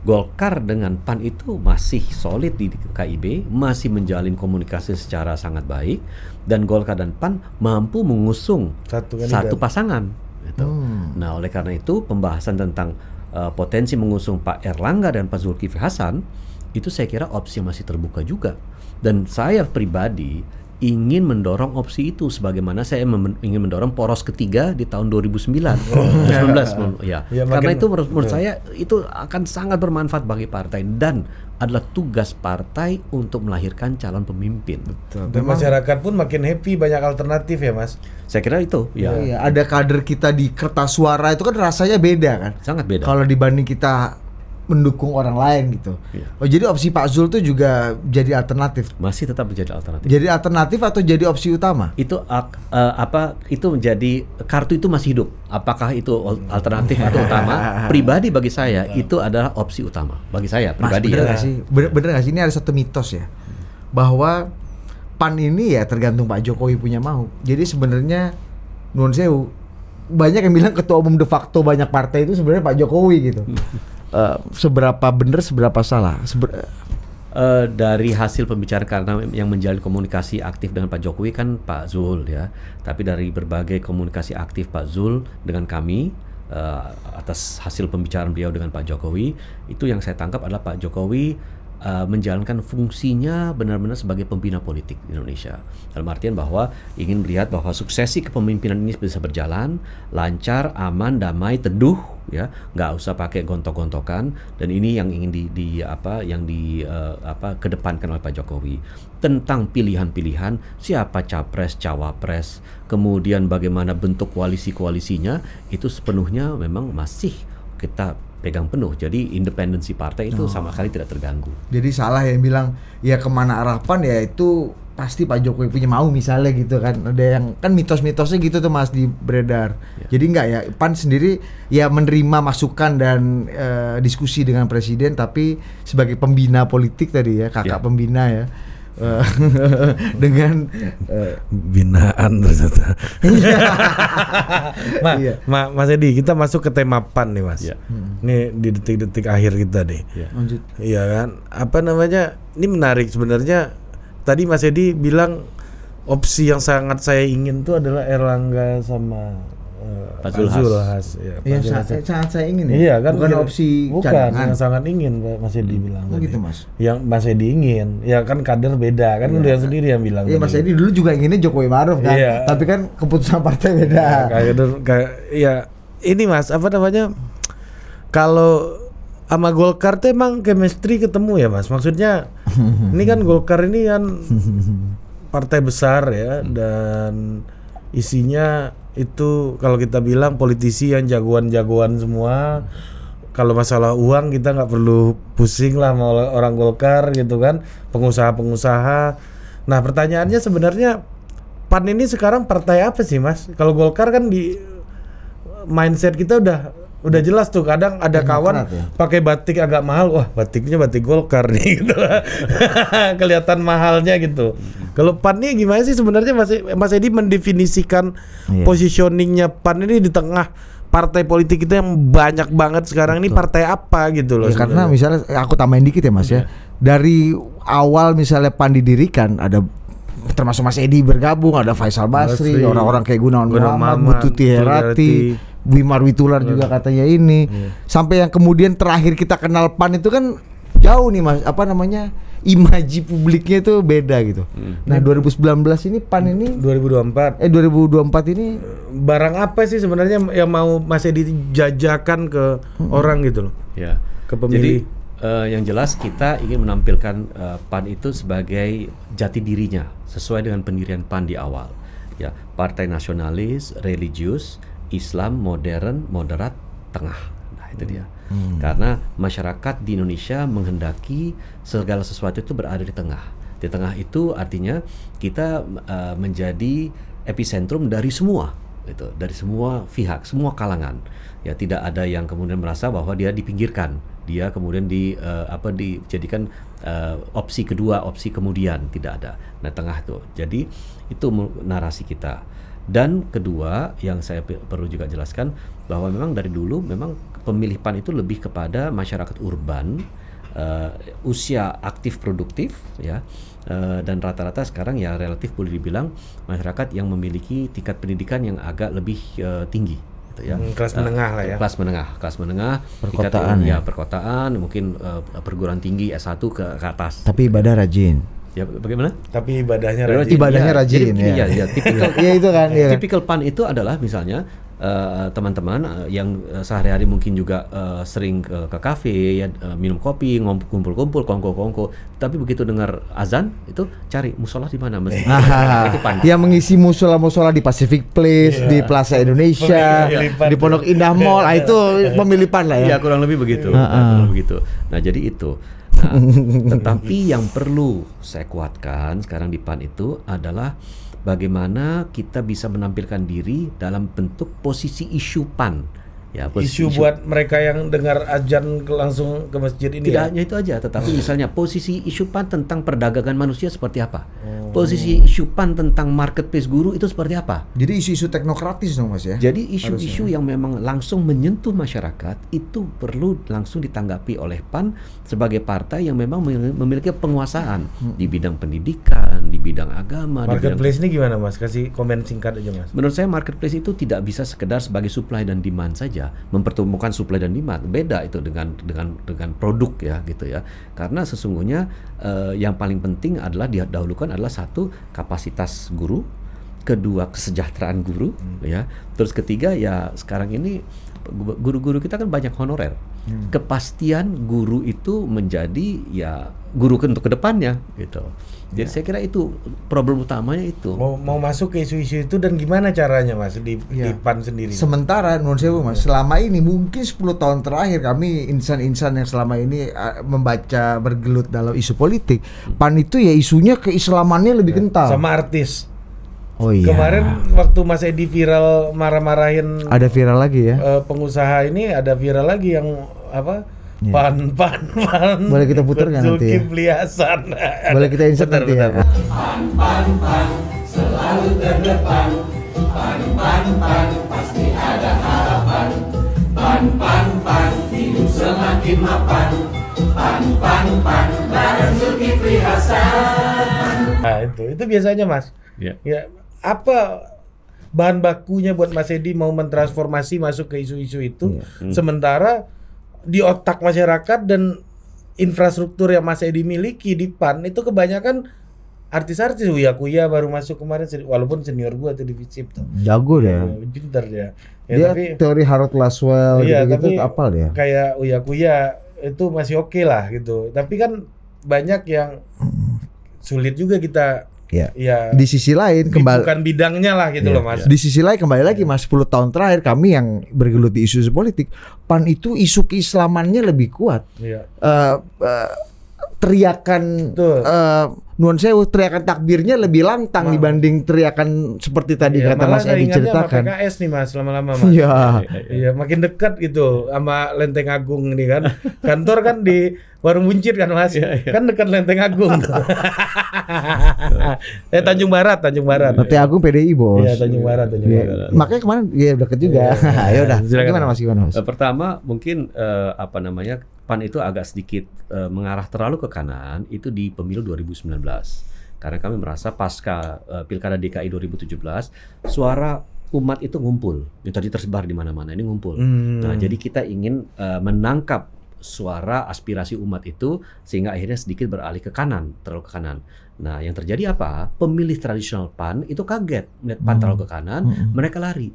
Golkar dengan PAN itu masih solid di KIB, masih menjalin komunikasi secara sangat baik, dan Golkar dan PAN mampu mengusung satu, satu pasangan. Gitu. Hmm. Nah, oleh karena itu pembahasan tentang uh, potensi mengusung Pak Erlangga dan Pak Zulkifli Hasan itu saya kira opsi masih terbuka juga. Dan saya pribadi ingin mendorong opsi itu sebagaimana saya ingin mendorong poros ketiga di tahun 2009 2019 ya, ya. ya karena makin, itu menurut, menurut ya. saya itu akan sangat bermanfaat bagi partai dan adalah tugas partai untuk melahirkan calon pemimpin. Betul. Dan Memang, masyarakat pun makin happy banyak alternatif ya, Mas. Saya kira itu. Ya. ya, ya. ada kader kita di kertas suara itu kan rasanya beda kan. Sangat beda. Kalau dibanding kita mendukung orang lain gitu. Ya. Oh jadi opsi Pak Zul tuh juga jadi alternatif. Masih tetap menjadi alternatif. Jadi alternatif atau jadi opsi utama? Itu uh, apa itu menjadi kartu itu masih hidup. Apakah itu alternatif atau utama? Pribadi bagi saya itu adalah opsi utama bagi saya pribadi Mas, bener ya. Gak sih? Bener, bener gak sih ini ada satu mitos ya bahwa PAN ini ya tergantung Pak Jokowi punya mau. Jadi sebenarnya nuan sewu banyak yang bilang ketua umum de facto banyak partai itu sebenarnya Pak Jokowi gitu. Eh, seberapa benar seberapa salah Seber Uh, dari hasil pembicaraan karena yang menjalin komunikasi aktif dengan Pak Jokowi kan Pak Zul ya, tapi dari berbagai komunikasi aktif Pak Zul dengan kami uh, atas hasil pembicaraan beliau dengan Pak Jokowi itu yang saya tangkap adalah Pak Jokowi Eh, menjalankan fungsinya benar-benar sebagai pembina politik di Indonesia. Dalam artian bahwa ingin melihat bahwa suksesi kepemimpinan ini bisa berjalan lancar, aman, damai, teduh, ya, nggak usah pakai gontok-gontokan. Dan ini yang ingin di, di apa yang di uh, apa kedepankan oleh Pak Jokowi tentang pilihan-pilihan siapa capres, cawapres, kemudian bagaimana bentuk koalisi koalisinya itu sepenuhnya memang masih kita pegang penuh. Jadi independensi partai itu oh. sama sekali tidak terganggu. Jadi salah yang bilang ya kemana arah Pan ya itu pasti Pak Jokowi punya mau misalnya gitu kan. Ada yang kan mitos-mitosnya gitu tuh Mas di beredar. Ya. Jadi enggak ya PAN sendiri ya menerima masukan dan e, diskusi dengan presiden tapi sebagai pembina politik tadi ya, kakak ya. pembina ya Eh, dengan eh, binaan ternyata. Iya. ma, iya. ma, Mas Edi, kita masuk ke tema pan nih Mas. Iya. Ini di detik-detik akhir kita deh Iya. Lanjut. Iya kan? Apa namanya? Ini menarik sebenarnya. Tadi Mas Edi bilang opsi yang sangat saya ingin tuh adalah Erlangga sama Eh, Pak Zulhas. Ya, ya saat, saat saya ingin ya. Iya kan. Bukan ya, opsi bukan, yang sangat ingin Mas Edi hmm. bilang. Oh gitu Mas. Yang Mas Edi ingin. Ya kan kader beda kan ya. udah kan. sendiri yang bilang. Iya Mas Edi dulu juga inginnya Jokowi Maruf kan. Iya. Tapi kan keputusan partai beda. Ya, kader gitu, kayak iya ini Mas apa namanya? Kalau sama Golkar tuh emang chemistry ketemu ya Mas. Maksudnya ini kan Golkar ini kan partai besar ya dan isinya itu kalau kita bilang politisi yang jagoan-jagoan semua kalau masalah uang kita nggak perlu pusing lah mau orang Golkar gitu kan pengusaha-pengusaha nah pertanyaannya sebenarnya PAN ini sekarang partai apa sih mas kalau Golkar kan di mindset kita udah udah jelas tuh kadang iya, ada Demokrat kawan ya? pakai batik agak mahal wah batiknya batik Golkar nih gitu kelihatan mahalnya gitu kalau Pan ini gimana sih sebenarnya Mas e-, Mas Edi mendefinisikan iya. positioningnya Pan ini di tengah partai politik kita yang banyak banget sekarang Betul. ini partai apa gitu loh ya, karena misalnya aku tambahin dikit ya Mas ya iya. dari awal misalnya Pan didirikan ada termasuk Mas Edi bergabung ada Faisal Basri orang-orang kayak Gunawan Muhammad, Muhammad Bututi Herati Wimar Witular juga katanya ini. Iya. Sampai yang kemudian terakhir kita kenal PAN itu kan jauh nih Mas, apa namanya? imaji publiknya itu beda gitu. Hmm. Nah, 2019 ini PAN ini 2024. Eh 2024 ini barang apa sih sebenarnya yang mau masih dijajakan ke hmm. orang gitu loh. Ya. Ke pemilih. Jadi uh, yang jelas kita ingin menampilkan uh, PAN itu sebagai jati dirinya sesuai dengan pendirian PAN di awal. Ya, partai nasionalis, religius, Islam modern, moderat, tengah. Nah, itu dia. Hmm. Karena masyarakat di Indonesia menghendaki segala sesuatu itu berada di tengah. Di tengah itu artinya kita uh, menjadi epicentrum dari semua itu dari semua pihak, semua kalangan. Ya, tidak ada yang kemudian merasa bahwa dia dipinggirkan dia kemudian di uh, apa dijadikan uh, opsi kedua opsi kemudian tidak ada nah tengah itu. jadi itu narasi kita dan kedua, yang saya perlu juga jelaskan bahwa memang dari dulu memang pemilih PAN itu lebih kepada masyarakat urban, uh, usia aktif produktif ya. Uh, dan rata-rata sekarang ya relatif boleh dibilang masyarakat yang memiliki tingkat pendidikan yang agak lebih uh, tinggi gitu ya. Hmm, kelas menengah lah ya. Kelas menengah, kelas menengah, perkotaan ya. ya perkotaan, mungkin uh, perguruan tinggi S1 ke, ke atas. Tapi ibadah rajin. Ya bagaimana? Tapi ibadahnya rajin. Ibadahnya ya, rajin jadi, ya. Iya, ya, tipikal. Iya itu kan. Ya. Tipikal pan itu adalah misalnya eh, teman-teman uh, uh, yang eh, sehari-hari mungkin juga uh, sering ke, ke kafe ya uh, minum kopi ngumpul-kumpul kongko-kongko tapi begitu dengar azan itu cari musola di mana mesti itu iya, yang mengisi musola-musola di Pacific Place yeah. di Plaza Indonesia Pemilipan di Pondok Indah Mall ah, itu iya. pemilipan lah ya. ya kurang lebih begitu uh -uh. Kurang lebih begitu nah jadi itu Tetapi yang perlu saya kuatkan sekarang di PAN itu adalah bagaimana kita bisa menampilkan diri dalam bentuk posisi isu PAN Ya, isu, isu buat mereka yang dengar ajan langsung ke masjid ini. Tidak ya? hanya itu aja, tetapi hmm. misalnya posisi isu pan tentang perdagangan manusia seperti apa? Hmm. Posisi isu pan tentang marketplace guru itu seperti apa? Jadi isu-isu teknokratis dong mas ya? Jadi isu-isu ya? yang memang langsung menyentuh masyarakat itu perlu langsung ditanggapi oleh pan sebagai partai yang memang memiliki penguasaan hmm. di bidang pendidikan, di bidang agama. Marketplace di bidang... ini gimana mas? Kasih komen singkat aja mas. Menurut saya marketplace itu tidak bisa sekedar sebagai supply dan demand saja Ya, mempertemukan supply dan demand beda itu dengan dengan dengan produk ya gitu ya karena sesungguhnya eh, yang paling penting adalah didahulukan adalah satu kapasitas guru kedua kesejahteraan guru hmm. ya terus ketiga ya sekarang ini guru-guru kita kan banyak honorer hmm. kepastian guru itu menjadi ya guru untuk kedepannya gitu jadi ya. saya kira itu problem utamanya itu. Mau mau masuk ke isu-isu itu dan gimana caranya Mas di, ya. di PAN sendiri? Sementara menurut saya Mas, ya. selama ini mungkin 10 tahun terakhir kami insan-insan yang selama ini membaca bergelut dalam isu politik, PAN itu ya isunya keislamannya lebih ya. kental. Sama artis. Oh iya. Kemarin waktu Mas Edi viral marah-marahin Ada viral lagi ya. Eh, pengusaha ini ada viral lagi yang apa? Yeah. Pan, pan, pan. Boleh kita putar nggak nanti ya? Liasan. Boleh kita insert nanti ya? Pan, pan, pan, selalu terdepan. Pan, pan, pan, pasti ada harapan. Pan, pan, pan, hidup semakin mapan. Pan, pan, pan, bareng Zulkifli Hasan. Nah itu, itu biasanya mas. Yeah. Ya, apa bahan bakunya buat Mas Edi mau mentransformasi masuk ke isu-isu itu, yeah. hmm. sementara di otak masyarakat dan infrastruktur yang masih dimiliki di PAN itu kebanyakan artis-artis Uya Kuya baru masuk kemarin walaupun senior gua tuh di Vicip tuh. Jago deh. Ya, pinter dia. Ya, dia tapi, teori Harold Laswell iya, gitu, -gitu apal dia. Kayak Uya Kuya itu masih oke okay lah gitu. Tapi kan banyak yang sulit juga kita Ya. ya. Di sisi lain kembali bukan bidangnya lah gitu ya, loh Mas. Ya. Di sisi lain kembali lagi ya. Mas 10 tahun terakhir kami yang bergelut di isu, -isu politik, PAN itu isu keislamannya lebih kuat. Ya. Uh, uh, teriakan Betul. uh, nuan saya teriakan takbirnya lebih lantang wow. dibanding teriakan seperti tadi ya, kata Mas Edi ceritakan. Sama PKS nih Mas lama-lama Mas. Iya. Iya, makin dekat gitu sama Lenteng Agung ini kan. Kantor kan di Warung Buncit kan Mas. Ya, ya. Kan dekat Lenteng Agung. eh Tanjung Barat, Tanjung Barat. Lenteng Agung PDI, Bos. Iya, Tanjung Barat, Tanjung ya. Barat. Makanya kemarin ya dekat juga. Ya, ya. udah. Gimana Mas gimana Mas? Eh, pertama mungkin uh, apa namanya PAN itu agak sedikit uh, mengarah terlalu ke kanan itu di pemilu 2019 karena kami merasa pasca uh, pilkada DKI 2017 suara umat itu ngumpul yang tadi tersebar di mana-mana ini ngumpul hmm. nah jadi kita ingin uh, menangkap suara aspirasi umat itu sehingga akhirnya sedikit beralih ke kanan terlalu ke kanan nah yang terjadi apa pemilih tradisional pan itu kaget melihat pan hmm. terlalu ke hmm. kanan hmm. mereka lari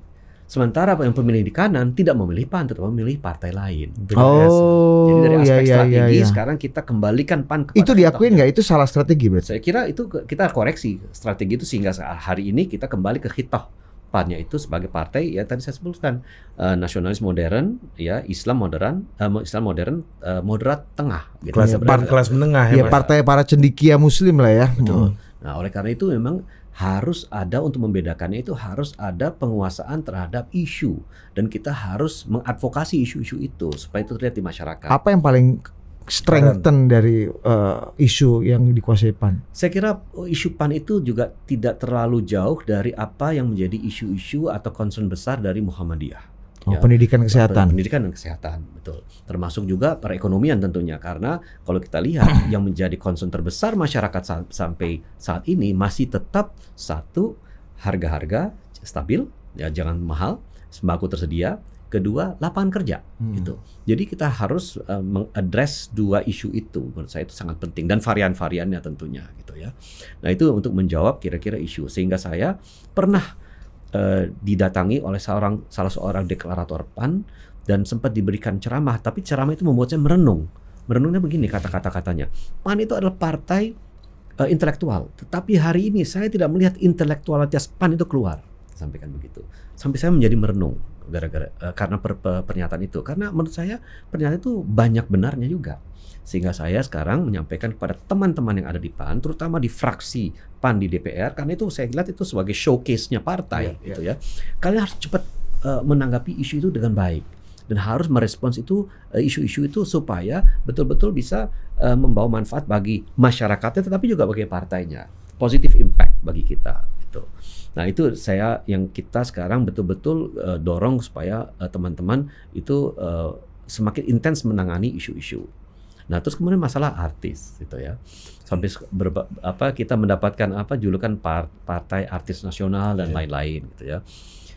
Sementara yang pemilih di kanan tidak memilih PAN, tetapi memilih partai lain. Oh, Jadi dari aspek iya, iya, strategi iya, iya. sekarang kita kembalikan PAN. ke Itu diakui nggak? Itu salah strategi berarti? Saya kira itu kita koreksi strategi itu sehingga hari ini kita kembali ke hitoh. pan itu sebagai partai ya tadi saya sebutkan uh, nasionalis modern ya Islam modern uh, Islam modern uh, moderat tengah gitu. kelas, ya, kelas menengah ya, ya partai para cendikia muslim lah ya betul hmm. nah oleh karena itu memang harus ada untuk membedakannya itu harus ada penguasaan terhadap isu dan kita harus mengadvokasi isu-isu itu supaya itu terlihat di masyarakat. Apa yang paling strengthen dari uh, isu yang dikuasai PAN? Saya kira eh, isu PAN itu juga tidak terlalu jauh dari apa yang menjadi isu-isu atau concern besar dari Muhammadiyah. Oh, ya, pendidikan kesehatan. Pendidikan dan kesehatan, betul. Termasuk juga perekonomian tentunya karena kalau kita lihat yang menjadi concern terbesar masyarakat sa sampai saat ini masih tetap satu harga-harga stabil, ya jangan mahal, sembako tersedia, kedua lapangan kerja hmm. gitu. Jadi kita harus uh, mengadres dua isu itu menurut saya itu sangat penting dan varian-variannya tentunya gitu ya. Nah, itu untuk menjawab kira-kira isu sehingga saya pernah Eh, didatangi oleh seorang salah seorang deklarator PAN dan sempat diberikan ceramah, tapi ceramah itu membuat saya merenung. Merenungnya begini kata-kata katanya. PAN itu adalah partai uh, intelektual, tetapi hari ini saya tidak melihat intelektualitas PAN itu keluar. Sampaikan begitu. Sampai saya menjadi merenung gara-gara uh, karena per, per, pernyataan itu. Karena menurut saya pernyataan itu banyak benarnya juga. Sehingga saya sekarang menyampaikan kepada teman-teman yang ada di PAN, terutama di fraksi PAN di DPR, karena itu saya lihat itu sebagai showcase-nya partai, yeah, gitu yeah. ya. Kalian harus cepat uh, menanggapi isu itu dengan baik dan harus merespons itu eh, isu-isu uh, itu supaya betul-betul bisa uh, membawa manfaat bagi masyarakatnya tetapi juga bagi partainya positif impact bagi kita itu nah itu saya yang kita sekarang betul-betul uh, dorong supaya teman-teman uh, itu uh, semakin intens menangani isu-isu Nah, terus kemudian masalah artis gitu ya. Sampai berba, apa kita mendapatkan apa julukan part, partai artis nasional dan iya. lain-lain yeah. gitu ya.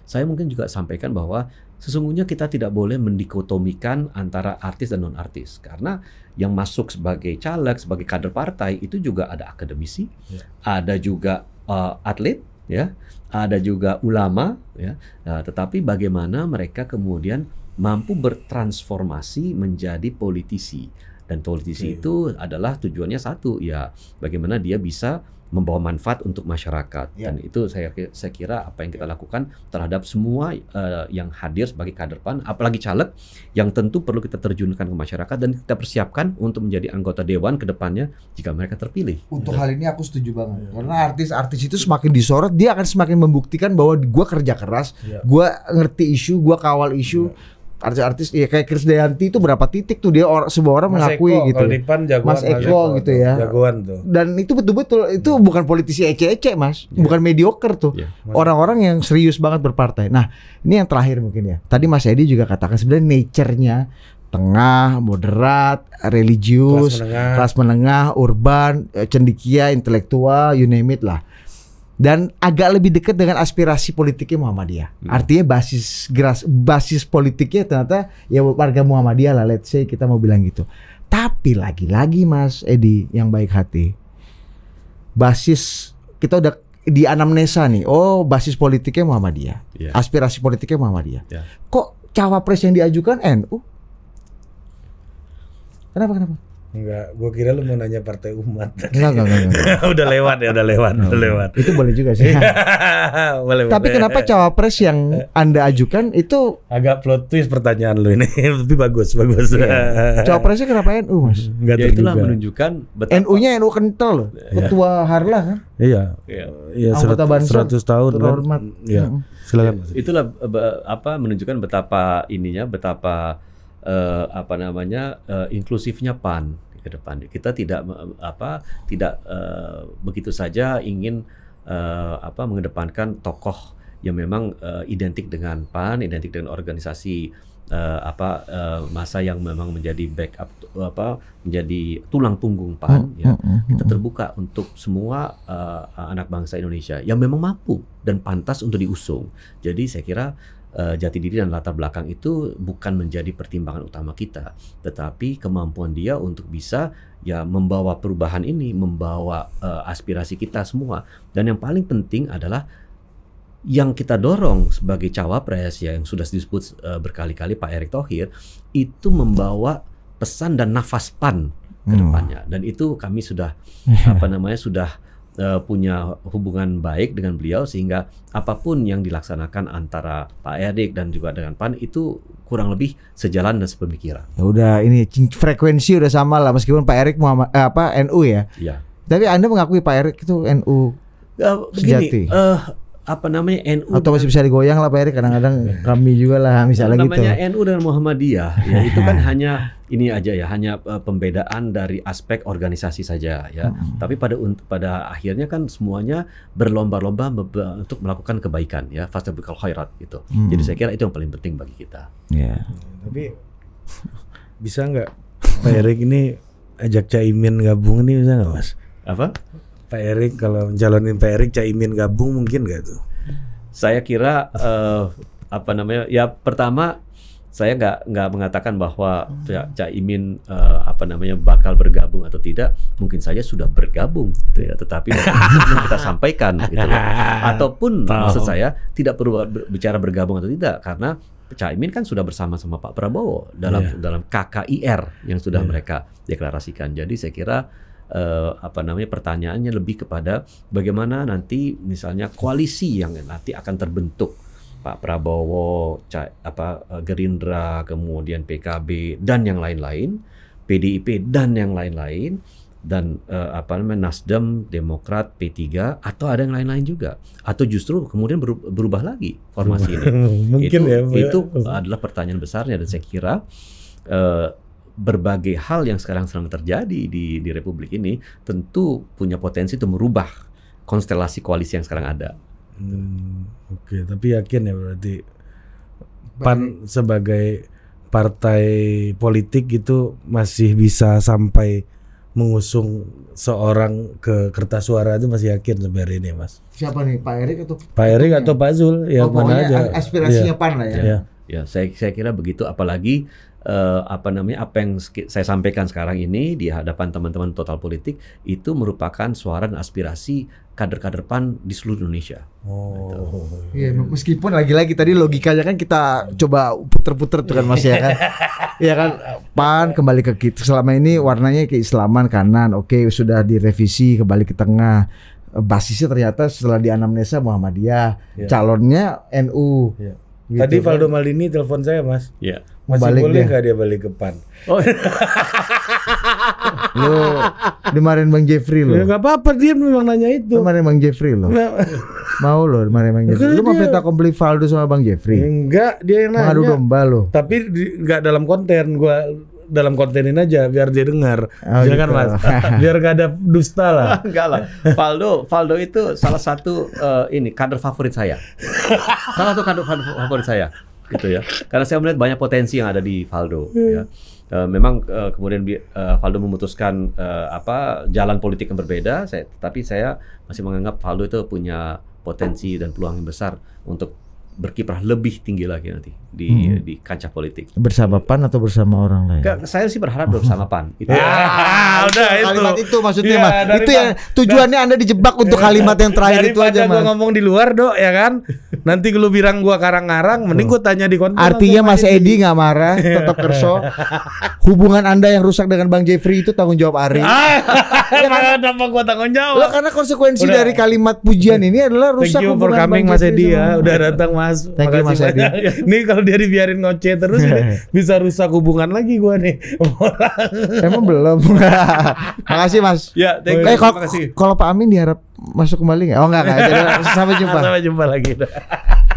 Saya mungkin juga sampaikan bahwa sesungguhnya kita tidak boleh mendikotomikan antara artis dan non artis karena yang masuk sebagai caleg sebagai kader partai itu juga ada akademisi, yeah. ada juga uh, atlet ya, ada juga ulama ya. Nah, tetapi bagaimana mereka kemudian mampu bertransformasi menjadi politisi dan politisi okay. Iya. itu adalah tujuannya satu, ya bagaimana dia bisa membawa manfaat untuk masyarakat. Yeah. Dan itu saya saya kira apa yang kita iya. lakukan terhadap semua uh, yang hadir sebagai kader PAN, apalagi caleg yang tentu perlu kita terjunkan ke masyarakat dan kita persiapkan untuk menjadi anggota dewan kedepannya jika mereka terpilih. Untuk ya. hal ini aku setuju banget. ya. Karena artis-artis itu semakin disorot, dia akan semakin membuktikan bahwa gue kerja keras, ya. gua ngerti isu, gue kawal isu. ya artis-artis ya kayak Chris Krisdayanti itu berapa titik tuh dia orang semua orang mengakui gitu. Lipan, jagoan, Mas Eko jagoan, gitu ya. Jagoan tuh. Dan itu betul-betul itu bukan politisi ece-ece Mas, yeah. bukan mediocre tuh. Iya. Orang-orang yeah. yang serius banget berpartai. Nah, ini yang terakhir mungkin ya. Tadi Mas Edi juga katakan sebenarnya nature-nya tengah, moderat, religius, kelas menengah, kelas menengah urban, eh, cendikia, intelektual, you name it lah dan agak lebih dekat dengan aspirasi politiknya Muhammadiyah. Hmm. Artinya basis geras, basis politiknya ternyata ya warga Muhammadiyah lah let's say kita mau bilang gitu. Tapi lagi-lagi Mas Edi yang baik hati. Basis kita udah di anamnesa nih. Oh, basis politiknya Muhammadiyah. Yeah. Aspirasi politiknya Muhammadiyah. Yeah. Kok cawapres yang diajukan NU? Kenapa kenapa? Enggak, gua kira lu mau nanya partai umat. Enggak, enggak, enggak. udah lewat ya, udah lewat, udah lewat. Itu boleh juga sih. boleh, Tapi boleh. kenapa eh, eh. cawapres yang Anda ajukan itu agak plot twist pertanyaan lu ini. Tapi bagus, bagus. Iya. Cawapresnya kenapa NU, Mas? Enggak ya, itulah menunjukkan betapa NU-nya NU kental loh. Iya. Ketua Harlah kan? Iya. Iya, iya 100, 100 tahun terhormat. Kan. Iya. Silakan. Itulah apa menunjukkan betapa ininya, betapa uh, apa namanya uh, inklusifnya pan ke depan. Kita tidak apa tidak uh, begitu saja ingin uh, apa mengedepankan tokoh yang memang uh, identik dengan PAN, identik dengan organisasi uh, apa uh, masa yang memang menjadi backup uh, apa menjadi tulang punggung PAN hmm, ya. Hmm, hmm, hmm, kita terbuka untuk semua uh, anak bangsa Indonesia yang memang mampu dan pantas untuk diusung. Jadi saya kira Eh, jati diri dan latar belakang itu bukan menjadi pertimbangan utama kita, tetapi kemampuan dia untuk bisa ya membawa perubahan ini, membawa uh, aspirasi kita semua. Dan yang paling penting adalah yang kita dorong sebagai cawapres ya yang sudah disebut uh, berkali-kali Pak Erick Thohir itu membawa pesan dan nafas pan ke hmm. depannya. Hmm. Dan itu kami sudah apa namanya sudah uh, punya hubungan baik dengan beliau sehingga apapun yang dilaksanakan antara Pak Erik dan juga dengan PAN itu kurang lebih sejalan dan sepemikiran. Ya udah ini frekuensi udah sama lah meskipun Pak Erik Muhammad, eh, apa NU ya. Iya. Tapi Anda mengakui Pak Erik itu NU uh, ya, begini, sejati. Uh, apa namanya NU atau kan? masih bisa digoyang lah Pak Erick kadang-kadang kami juga lah misalnya namanya gitu. Namanya NU dan Muhammadiyah ya itu kan hanya ini aja ya hanya uh, pembedaan dari aspek organisasi saja ya. Hmm. Tapi pada pada akhirnya kan semuanya berlomba-lomba untuk melakukan kebaikan ya bekal khairat gitu. Hmm. Jadi saya kira itu yang paling penting bagi kita. Yeah. Tapi bisa nggak Pak Erick ini ajak Caimin gabung ini bisa nggak Mas? Apa? Pak Erik kalau mencalonin Pak Erik Caimin gabung mungkin nggak tuh? Saya kira uh, apa namanya ya pertama saya nggak nggak mengatakan bahwa hmm. Caimin uh, apa namanya bakal bergabung atau tidak mungkin saja sudah bergabung gitu ya tetapi kita sampaikan gitu ya. ataupun Tau. maksud saya tidak perlu bicara bergabung atau tidak karena Caimin kan sudah bersama-sama Pak Prabowo dalam yeah. dalam KKIR yang sudah yeah. mereka deklarasikan jadi saya kira uh, apa namanya pertanyaannya lebih kepada bagaimana nanti misalnya koalisi yang nanti akan terbentuk Pak Prabowo, apa eh, Gerindra, kemudian PKB dan yang lain-lain, PDIP dan yang lain-lain dan uh, apa namanya Nasdem, Demokrat, P3 atau ada yang lain-lain juga atau justru kemudian berubah lagi formasi ini. Mungkin itu, ya, ya. Itu adalah pertanyaan besarnya dan saya kira uh, berbagai hal yang sekarang sedang terjadi di di republik ini tentu punya potensi untuk merubah konstelasi koalisi yang sekarang ada. Hmm, Oke, okay. tapi yakin ya berarti PAN sebagai partai politik itu masih bisa sampai mengusung seorang ke kertas suara itu masih yakin sampai ini mas. Siapa nih Pak Erik atau Pak Erik atau Pak Zul ya oh, mana aja. Aspirasinya ya. PAN lah ya. ya. Ya saya saya kira begitu apalagi uh, apa namanya apa yang saya sampaikan sekarang ini di hadapan teman-teman total politik itu merupakan suara dan aspirasi kader-kader PAN di seluruh Indonesia. Oh. Gitu. Iya, gitu. meskipun lagi-lagi tadi logikanya kan kita coba puter-puter tuh kan Mas ya kan. Iya kan PAN kembali ke kita selama ini warnanya keislaman kanan. Oke, sudah direvisi kembali ke tengah. Basisnya ternyata setelah di anamnesa Muhammadiyah, yeah. calonnya NU. Yeah. Gitu, Tadi kan? Valdo Malini telepon saya, Mas. Yeah masih balik boleh nggak dia. dia balik ke PAN? Oh. lo dimarin Bang Jeffrey lo. Ya nggak apa-apa dia memang nanya itu. Kemarin Bang Jeffrey lo. mau lo kemarin Bang Jeffrey. Lu mau minta komplit kompli Faldo sama Bang Jeffrey? Enggak, ya, dia yang nanya. Mengadu domba lo. Tapi nggak dalam konten gua dalam kontenin aja biar dia dengar. Oh, Jangan iya gitu. Mas. biar gak ada dusta lah. Enggak lah. Faldo, Faldo itu salah satu uh, ini kader favorit saya. salah satu kader favorit saya gitu ya. Karena saya melihat banyak potensi yang ada di Valdo ya. E, memang e, kemudian Faldo eh, Valdo memutuskan e, apa jalan politik yang berbeda, saya, tapi saya masih menganggap Valdo itu punya potensi dan peluang yang besar untuk berkiprah lebih tinggi lagi nanti di hmm. di kancah politik. Bersama PAN atau bersama orang lain? Gak, saya sih berharap oh. bersama PAN. Itu. Ah, udah itu. Kalimat itu maksudnya, ya, Mas. Itu yang tujuannya Anda dijebak untuk iya. kalimat yang terakhir itu aja, Mas. Gua ngomong di luar, Dok, ya kan? Nanti lu bilang gua karang-karang, mending gua tanya di konten. Artinya Mas Edi nggak marah, iya. tetap kerso. Hubungan Anda yang rusak dengan Bang Jeffrey itu tanggung jawab Ari. Ah, ya kan? gua tanggung jawab? Lah karena konsekuensi udah. dari kalimat pujian ini adalah rusak Thank you for coming Mas Edi ya, udah datang Mas. Thank you Mas Adi. Nih kalau dia dibiarin ngoce terus ini bisa rusak hubungan lagi gua nih. Emang belum. Makasih Mas. Ya, thank you. Eh, kalau, kalau Pak Amin diharap masuk kembali nggak? Oh enggak, enggak. sampai jumpa. Sampai jumpa lagi.